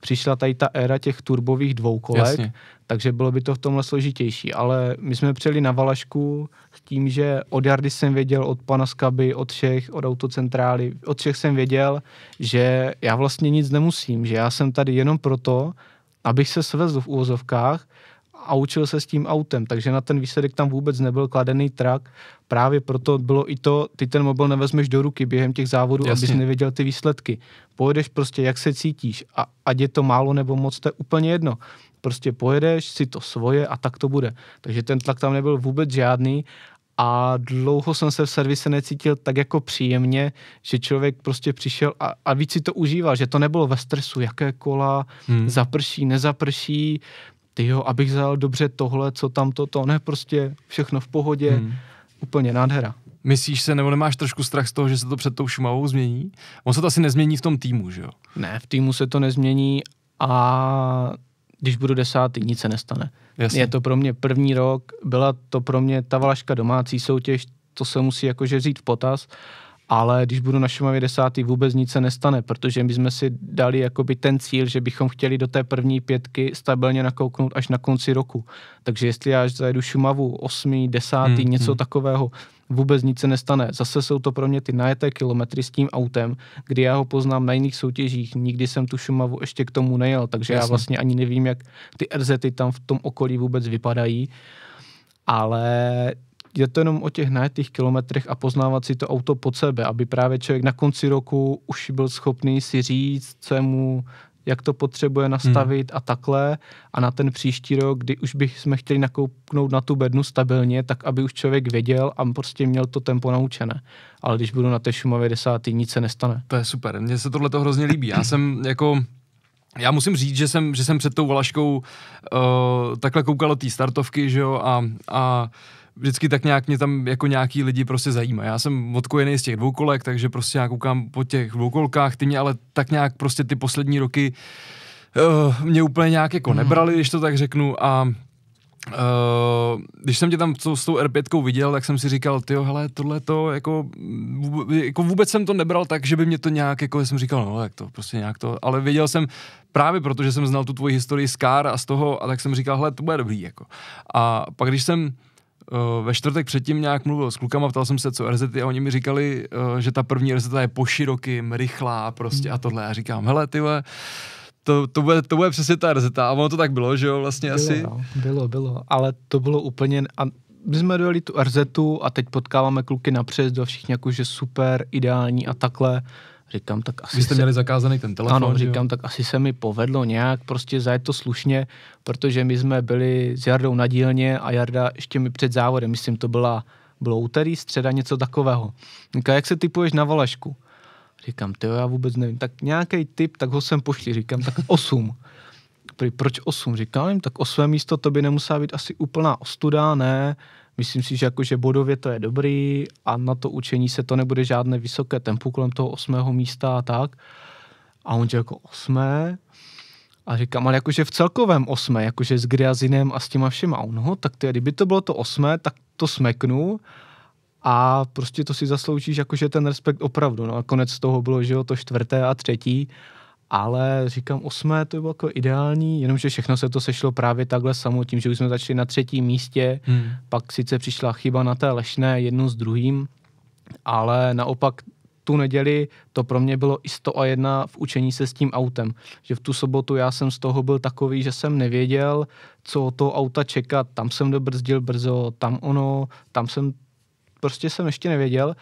Přišla tady ta éra těch turbových dvoukolek, Jasně. takže bylo by to v tomhle složitější. Ale my jsme přijeli na Valašku s tím, že od Jardy jsem věděl, od pana Skaby, od všech, od autocentrály, od všech jsem věděl, že já vlastně nic nemusím, že já jsem tady jenom proto, abych se svezl v úvozovkách a učil se s tím autem, takže na ten výsledek tam vůbec nebyl kladený trak, právě proto bylo i to, ty ten mobil nevezmeš do ruky během těch závodů, Jasně. abys nevěděl ty výsledky. Pojedeš prostě, jak se cítíš a ať je to málo nebo moc, to je úplně jedno. Prostě pojedeš si to svoje a tak to bude. Takže ten tlak tam nebyl vůbec žádný a dlouho jsem se v servise necítil tak jako příjemně, že člověk prostě přišel a, a víc si to užíval, že to nebylo ve stresu, jaké kola, hmm. zaprší, nezaprší, tyjo, abych vzal dobře tohle, co tam toto, ne, prostě všechno v pohodě, hmm. úplně nádhera. Myslíš se, nebo nemáš trošku strach z toho, že se to před tou Šumavou změní? On se to asi nezmění v tom týmu, že jo? Ne, v týmu se to nezmění a když budu desátý, nic se nestane. Jasně. Je to pro mě první rok, byla to pro mě ta valaška domácí soutěž, to se musí jakože vzít v potaz ale když budu na Šumavě desátý, vůbec nic se nestane, protože my jsme si dali jakoby ten cíl, že bychom chtěli do té první pětky stabilně nakouknout až na konci roku. Takže jestli já zajedu Šumavu osmý, desátý, hmm, něco hmm. takového, vůbec nic se nestane. Zase jsou to pro mě ty najeté kilometry s tím autem, kdy já ho poznám na jiných soutěžích. Nikdy jsem tu Šumavu ještě k tomu nejel, takže Jasně. já vlastně ani nevím, jak ty RZ tam v tom okolí vůbec vypadají ale je to jenom o těch najetých kilometrech a poznávat si to auto pod sebe, aby právě člověk na konci roku už byl schopný si říct, co je mu jak to potřebuje nastavit hmm. a takhle. A na ten příští rok, kdy už bychom chtěli nakoupnout na tu bednu stabilně, tak aby už člověk věděl a prostě měl to tempo naučené. Ale když budu na té Šumavě desátý, nic se nestane. To je super, mně se tohle to hrozně líbí. Já jsem jako já musím říct, že jsem, že jsem před tou Valaškou uh, takhle koukal ty té startovky, že jo, a, a uh, vždycky tak nějak mě tam jako nějaký lidi prostě zajímá. Já jsem odkojený z těch dvoukolek, takže prostě já koukám po těch dvoukolkách, ty mě ale tak nějak prostě ty poslední roky uh, mě úplně nějak jako hmm. nebrali, když to tak řeknu a Uh, když jsem tě tam s, s tou R5 viděl, tak jsem si říkal, ty hele, tohle to, jako, jako vůbec jsem to nebral tak, že by mě to nějak, jako jsem říkal, no, jak to, prostě nějak to, ale věděl jsem, právě protože jsem znal tu tvoji historii z Kár a z toho, a tak jsem říkal, hele, to bude dobrý, jako. A pak když jsem Eh, ve čtvrtek předtím nějak mluvil s klukama, ptal jsem se, co RZT a oni mi říkali, eh, že ta první RZT je poširokým, rychlá prostě a tohle. Já říkám, hele, ty to, to, bude, to bude přesně ta RZ. A ono to tak bylo, že jo, vlastně bylo, asi? No, bylo, bylo, ale to bylo úplně, a my jsme dojeli tu RZ a teď potkáváme kluky na přejezdu a všichni jako, že super, ideální a takhle Říkám, tak asi Vy jste měli se... zakázaný ten telefon. Ano, říkám, jo? tak asi se mi povedlo nějak prostě zajet to slušně, protože my jsme byli s Jardou na dílně a Jarda ještě mi před závodem, myslím, to byla, bylo úterý, středa, něco takového. Říká, jak se typuješ na Valašku? Říkám, ty já vůbec nevím. Tak nějaký typ, tak ho sem pošli. Říkám, tak osm. Proč osm? Říkám, tak osmé místo to by nemusela být asi úplná ostuda, ne? Myslím si, že, jakože bodově to je dobrý a na to učení se to nebude žádné vysoké tempo kolem toho osmého místa a tak. A on je jako osmé, a říkám, ale jakože v celkovém osmé, jakože s Griazinem a s těma všema. A no, tak ty, kdyby to bylo to osmé, tak to smeknu a prostě to si zasloužíš jakože ten respekt opravdu. No a konec toho bylo, že jo, to čtvrté a třetí ale říkám, osmé to bylo jako ideální, jenomže všechno se to sešlo právě takhle samo, tím, že už jsme začali na třetím místě, hmm. pak sice přišla chyba na té lešné jednu s druhým, ale naopak tu neděli to pro mě bylo i 101 v učení se s tím autem. Že v tu sobotu já jsem z toho byl takový, že jsem nevěděl, co to auta čekat. Tam jsem dobrzdil brzo, tam ono, tam jsem prostě jsem ještě nevěděl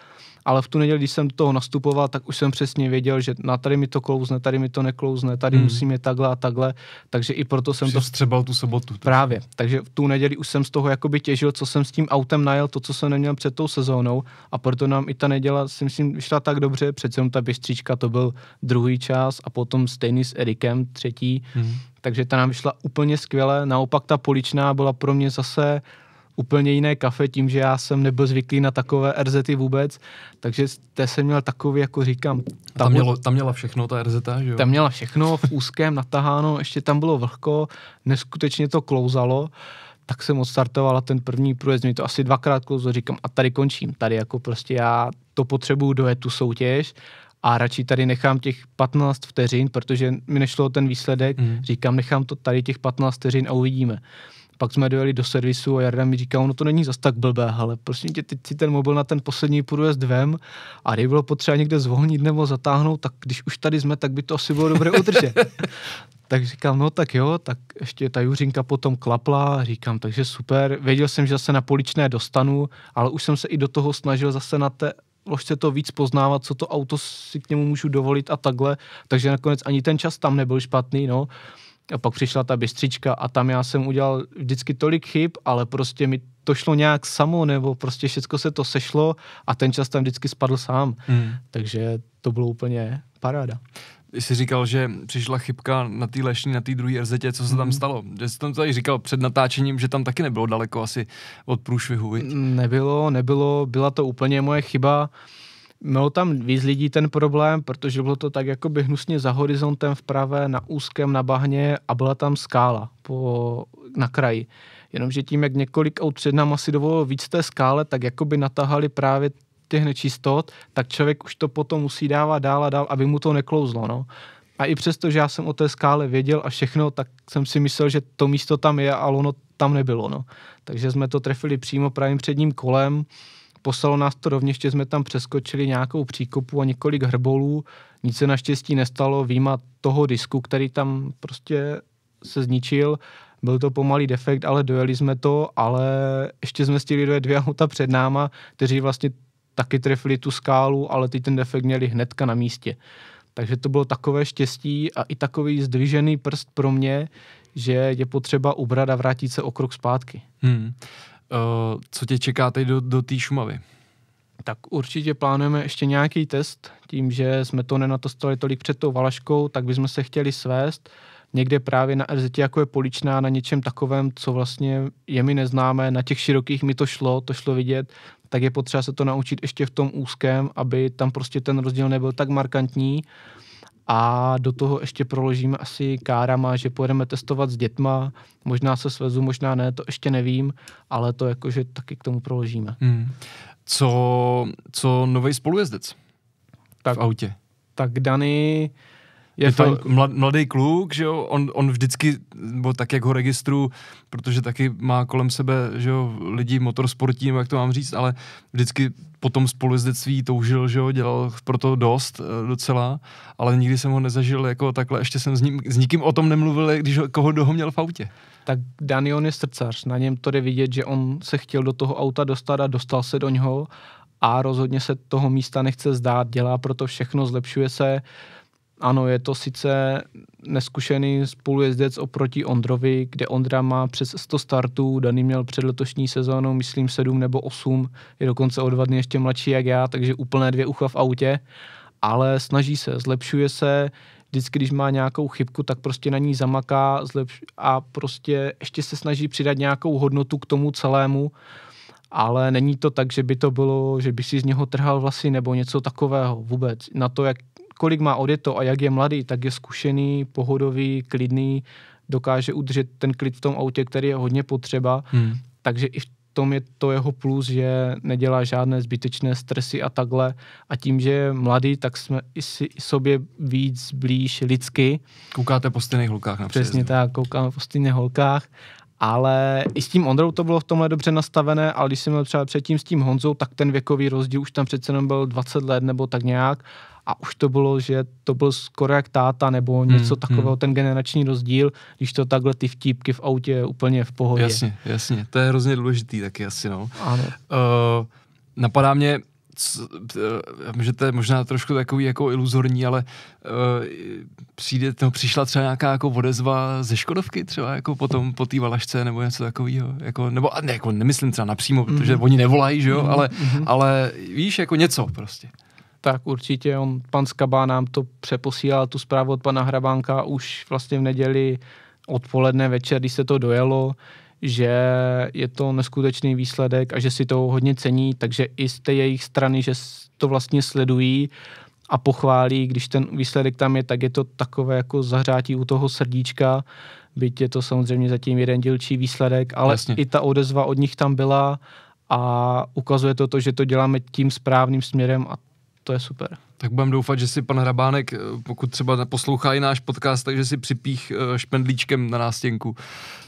ale v tu neděli, když jsem toho nastupoval, tak už jsem přesně věděl, že na tady mi to klouzne, tady mi to neklouzne, tady hmm. musím je takhle a takhle, takže i proto jsem Jsi to... střebal tu sobotu. Tak. Právě, takže v tu neděli už jsem z toho jakoby těžil, co jsem s tím autem najel, to, co jsem neměl před tou sezónou a proto nám i ta neděla, si myslím, šla tak dobře, přece jenom ta běžstříčka to byl druhý čas a potom stejný s Erikem třetí, hmm. takže ta nám vyšla úplně skvěle, naopak ta poličná byla pro mě zase úplně jiné kafe tím, že já jsem nebyl zvyklý na takové RZety vůbec, takže té jsem měl takový, jako říkám. Tam, tam, mělo, tam měla všechno ta RZ, že jo? Tam měla všechno, v úzkém natáháno, ještě tam bylo vlhko, neskutečně to klouzalo tak jsem odstartovala ten první průjezd, mi to asi dvakrát klouzlo, říkám a tady končím, tady jako prostě já to potřebuju dojet tu soutěž a radši tady nechám těch 15 vteřin, protože mi nešlo ten výsledek, mm. říkám nechám to tady těch 15 vteřin a uvidíme. Pak jsme dojeli do servisu a Jarda mi říkal, no to není zas tak blbé, ale prostě tě, ty si ten mobil na ten poslední průjezd vem a kdyby bylo potřeba někde zvolnit nebo zatáhnout, tak když už tady jsme, tak by to asi bylo dobré udržet. tak říkám, no tak jo, tak ještě ta Juřinka potom klapla, říkám, takže super. Věděl jsem, že se na poličné dostanu, ale už jsem se i do toho snažil zase na té ložce to víc poznávat, co to auto si k němu můžu dovolit a takhle, takže nakonec ani ten čas tam nebyl špatný, no. A pak přišla ta bystřička a tam já jsem udělal vždycky tolik chyb, ale prostě mi to šlo nějak samo, nebo prostě všechno se to sešlo a ten čas tam vždycky spadl sám. Hmm. Takže to bylo úplně paráda. Jsi říkal, že přišla chybka na té lešní, na té druhé RZ, co se tam mhm. stalo? Že jsi tam tady říkal před natáčením, že tam taky nebylo daleko asi od průšvihu, viď? Nebylo, nebylo, byla to úplně moje chyba. Uh, mělo tam víc lidí ten problém, protože bylo to tak jakoby hnusně za horizontem vpravé, na úzkém, na bahně a byla tam skála po, na kraji. Jenomže tím, jak několik aut před náma asi dovolilo víc té skále, tak jakoby natahali právě těch nečistot, tak člověk už to potom musí dávat dál a dál, aby mu to neklouzlo. No. A i přesto, že já jsem o té skále věděl a všechno, tak jsem si myslel, že to místo tam je, ale ono tam nebylo. No. Takže jsme to trefili přímo pravým předním kolem Poslalo nás to že jsme tam přeskočili nějakou příkopu a několik hrbolů. Nic se naštěstí nestalo, výjima toho disku, který tam prostě se zničil. Byl to pomalý defekt, ale dojeli jsme to, ale ještě jsme stihli dojet dvě auta před náma, kteří vlastně taky trefili tu skálu, ale ty ten defekt měli hnedka na místě. Takže to bylo takové štěstí a i takový zdvižený prst pro mě, že je potřeba ubrat a vrátit se o krok zpátky. Hmm. Uh, co tě čeká teď do, do té Šumavy? Tak určitě plánujeme ještě nějaký test, tím, že jsme to nenatostali tolik před tou Valaškou, tak bychom se chtěli svést někde právě na RZT jako je poličná, na něčem takovém, co vlastně je mi neznámé, na těch širokých mi to šlo, to šlo vidět, tak je potřeba se to naučit ještě v tom úzkém, aby tam prostě ten rozdíl nebyl tak markantní. A do toho ještě proložíme asi kárama, že pojedeme testovat s dětma, možná se svezu, možná ne, to ještě nevím, ale to jakože taky k tomu proložíme. Hmm. Co, co nový spolujezdec tak, v autě? Tak Dany je, je to mladý kluk, že jo, on, on vždycky, bo tak, jak ho registru, protože taky má kolem sebe, že jo, lidi motorsportní, jak to mám říct, ale vždycky po tom spolujezdectví toužil, že jo, dělal proto dost eh, docela, ale nikdy jsem ho nezažil jako takhle, ještě jsem s, ním, s nikým o tom nemluvil, když ho, koho doho měl v autě. Tak Danion je srdcař, na něm to jde vidět, že on se chtěl do toho auta dostat a dostal se do něho a rozhodně se toho místa nechce zdát, dělá proto všechno, zlepšuje se, ano, je to sice neskušený spolujezdec oproti Ondrovi, kde Ondra má přes 100 startů, Daný měl před letošní sezónou, myslím, 7 nebo 8, je dokonce o dva dny ještě mladší jak já, takže úplné dvě ucha v autě, ale snaží se, zlepšuje se, vždycky, když má nějakou chybku, tak prostě na ní zamaká zlepš- a prostě ještě se snaží přidat nějakou hodnotu k tomu celému, ale není to tak, že by to bylo, že by si z něho trhal vlasy nebo něco takového vůbec. Na to, jak kolik má odjeto a jak je mladý, tak je zkušený, pohodový, klidný, dokáže udržet ten klid v tom autě, který je hodně potřeba. Hmm. Takže i v tom je to jeho plus, že nedělá žádné zbytečné stresy a takhle. A tím, že je mladý, tak jsme i si i sobě víc blíž lidsky. Koukáte po stejných holkách na Přesně tak, koukáme po stejných holkách. Ale i s tím Ondrou to bylo v tomhle dobře nastavené, ale když jsem měl třeba předtím s tím Honzou, tak ten věkový rozdíl už tam přece jenom byl 20 let nebo tak nějak a už to bylo, že to byl skoro jak táta nebo hmm, něco hmm, takového, hmm. ten generační rozdíl, když to takhle ty vtípky v autě je úplně v pohodě. Jasně, jasně, to je hrozně důležitý taky asi, no. Ano. Uh, napadá mě, eh, že to je možná trošku takový jako iluzorní, ale uh, přijde, no, přišla třeba nějaká jako odezva ze Škodovky třeba jako potom po té valašce nebo něco takového, jako, nebo ne, jako nemyslím třeba napřímo, protože mm-hmm. oni nevolají, že jo, mm-hmm. ale, mhm. ale víš, jako něco prostě tak určitě on, pan Skaba nám to přeposílal, tu zprávu od pana Hrabánka už vlastně v neděli odpoledne, večer, když se to dojelo, že je to neskutečný výsledek a že si to hodně cení, takže i z té jejich strany, že to vlastně sledují a pochválí, když ten výsledek tam je, tak je to takové jako zahřátí u toho srdíčka, byť je to samozřejmě zatím jeden dílčí výsledek, ale Jasně. i ta odezva od nich tam byla a ukazuje to to, že to děláme tím správným směrem a to je super. Tak budem doufat, že si pan Hrabánek, eh, pokud třeba poslouchá i náš podcast, takže si připích eh, špendlíčkem na nástěnku.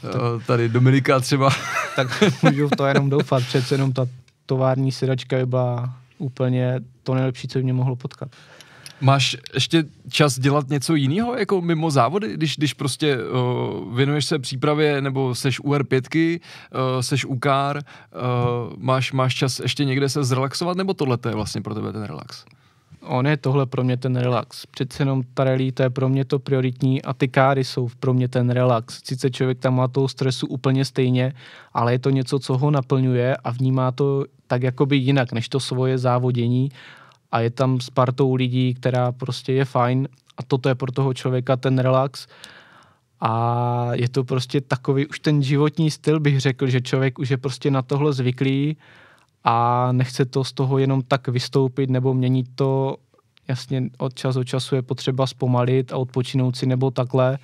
Eh, tady Dominika třeba. Tak můžu v to jenom doufat, přece jenom ta tovární sedačka by byla úplně to nejlepší, co by mě mohlo potkat. Máš ještě čas dělat něco jiného, jako mimo závody, když, když prostě uh, věnuješ se přípravě, nebo seš ur 5 uh, seš UKAR, uh, eh, máš, máš čas ještě někde se zrelaxovat, nebo tohle je vlastně pro tebe ten relax? On je tohle pro mě ten relax. Přece jenom ta rally, to je pro mě to prioritní a ty káry jsou pro mě ten relax. Sice člověk tam má toho stresu úplně stejně, ale je to něco, co ho naplňuje a vnímá to tak jakoby jinak, než to svoje závodění a je tam s partou lidí, která prostě je fajn a toto je pro toho člověka ten relax a je to prostě takový už ten životní styl, bych řekl, že člověk už je prostě na tohle zvyklý a nechce to z toho jenom tak vystoupit nebo měnit to. Jasně od času od času je potřeba zpomalit a odpočinout si nebo takhle,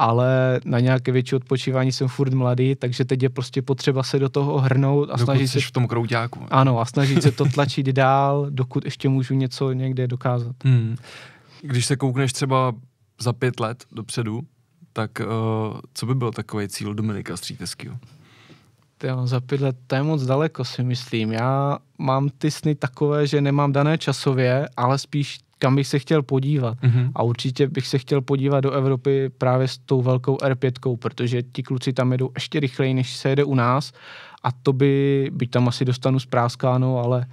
ale na nějaké větší odpočívání jsem furt mladý, takže teď je prostě potřeba se do toho hrnout a dokud snažit se... v tom krouťáku. Ano, a snažit se to tlačit dál, dokud ještě můžu něco někde dokázat. Hmm. Když se koukneš třeba za pět let dopředu, tak uh, co by byl takový cíl Dominika Stříteskýho? Jo, no, za pět let, to je moc daleko, si myslím. Já mám ty sny takové, že nemám dané časově, ale spíš kam bych se chtěl podívat. Mm-hmm. A určitě bych se chtěl podívat do Evropy právě s tou velkou R5, protože ti kluci tam jedou ještě rychleji, než se jede u nás. A to by, byť tam asi dostanu zpráskáno, ale...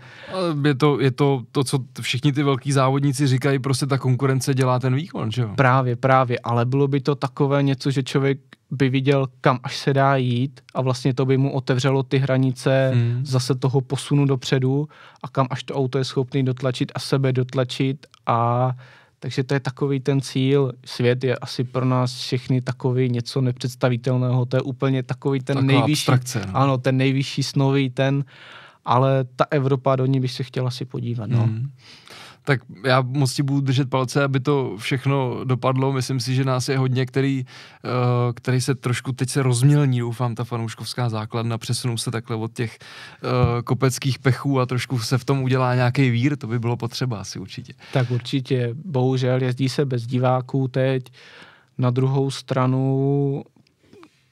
Je to, je to to, co všichni ty velký závodníci říkají, prostě ta konkurence dělá ten výkon, že jo? Právě, právě, ale bylo by to takové něco, že člověk by viděl, kam až se dá jít a vlastně to by mu otevřelo ty hranice hmm. zase toho posunu dopředu a kam až to auto je schopný dotlačit a sebe dotlačit a takže to je takový ten cíl. Svět je asi pro nás všechny takový něco nepředstavitelného. To je úplně takový ten Taková nejvyšší, abstrakce, no. ano, ten nejvyšší snový ten, ale ta Evropa do ní bych se chtěla si podívat. No. Hmm tak já moc ti budu držet palce, aby to všechno dopadlo. Myslím si, že nás je hodně, který, eh, který se trošku teď se rozmělní, doufám, ta fanouškovská základna, přesunou se takhle od těch eh, kopeckých pechů a trošku se v tom udělá nějaký vír, to by bylo potřeba asi určitě. Tak určitě, bohužel jezdí se bez diváků teď. Na druhou stranu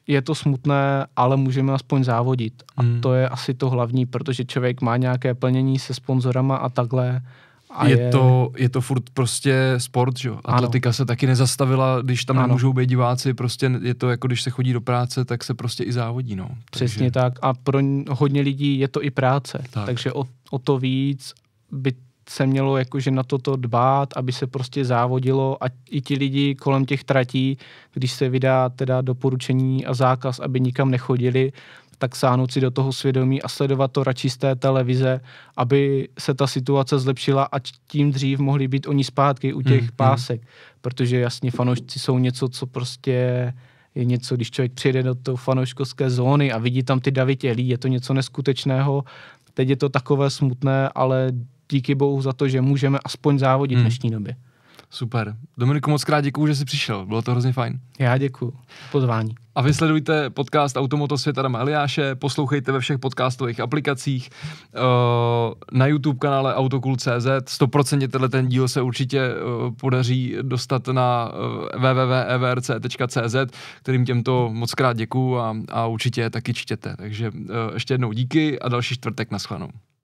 je to smutné, ale můžeme aspoň závodit. A hmm. to je asi to hlavní, protože člověk má nějaké plnění se sponzorama a takhle a je, je, to, je to furt prostě sport, že jo? Atletika ano. se taky nezastavila, když tam ano. nemůžou být diváci, prostě je to jako když se chodí do práce, tak se prostě i závodí, no. Takže... Přesně tak a pro hodně lidí je to i práce, tak. takže o, o to víc by se mělo jakože na toto dbát, aby se prostě závodilo a i ti lidi kolem těch tratí, když se vydá teda doporučení a zákaz, aby nikam nechodili, tak sáhnout si do toho svědomí a sledovat to radši z té televize, aby se ta situace zlepšila a tím dřív mohli být oni zpátky u těch hmm, hmm, pásek. Protože jasně fanoušci jsou něco, co prostě je něco, když člověk přijede do toho fanouškovské zóny a vidí tam ty davy tělí, je to něco neskutečného. Teď je to takové smutné, ale díky bohu za to, že můžeme aspoň závodit hmm. v dnešní době. Super. Dominiku, moc krát děkuju, že jsi přišel. Bylo to hrozně fajn. Já děkuju. Pozvání. A vy sledujte podcast Automoto světa Adama Eliáše, poslouchejte ve všech podcastových aplikacích, eh, na YouTube kanále Autokul.cz, 100% tenhle ten díl se určitě eh, podaří dostat na eh, www.evrc.cz, e er kterým těmto moc krát děkuju a, a určitě taky čtěte. Takže ještě jednou díky a další čtvrtek na shledanou.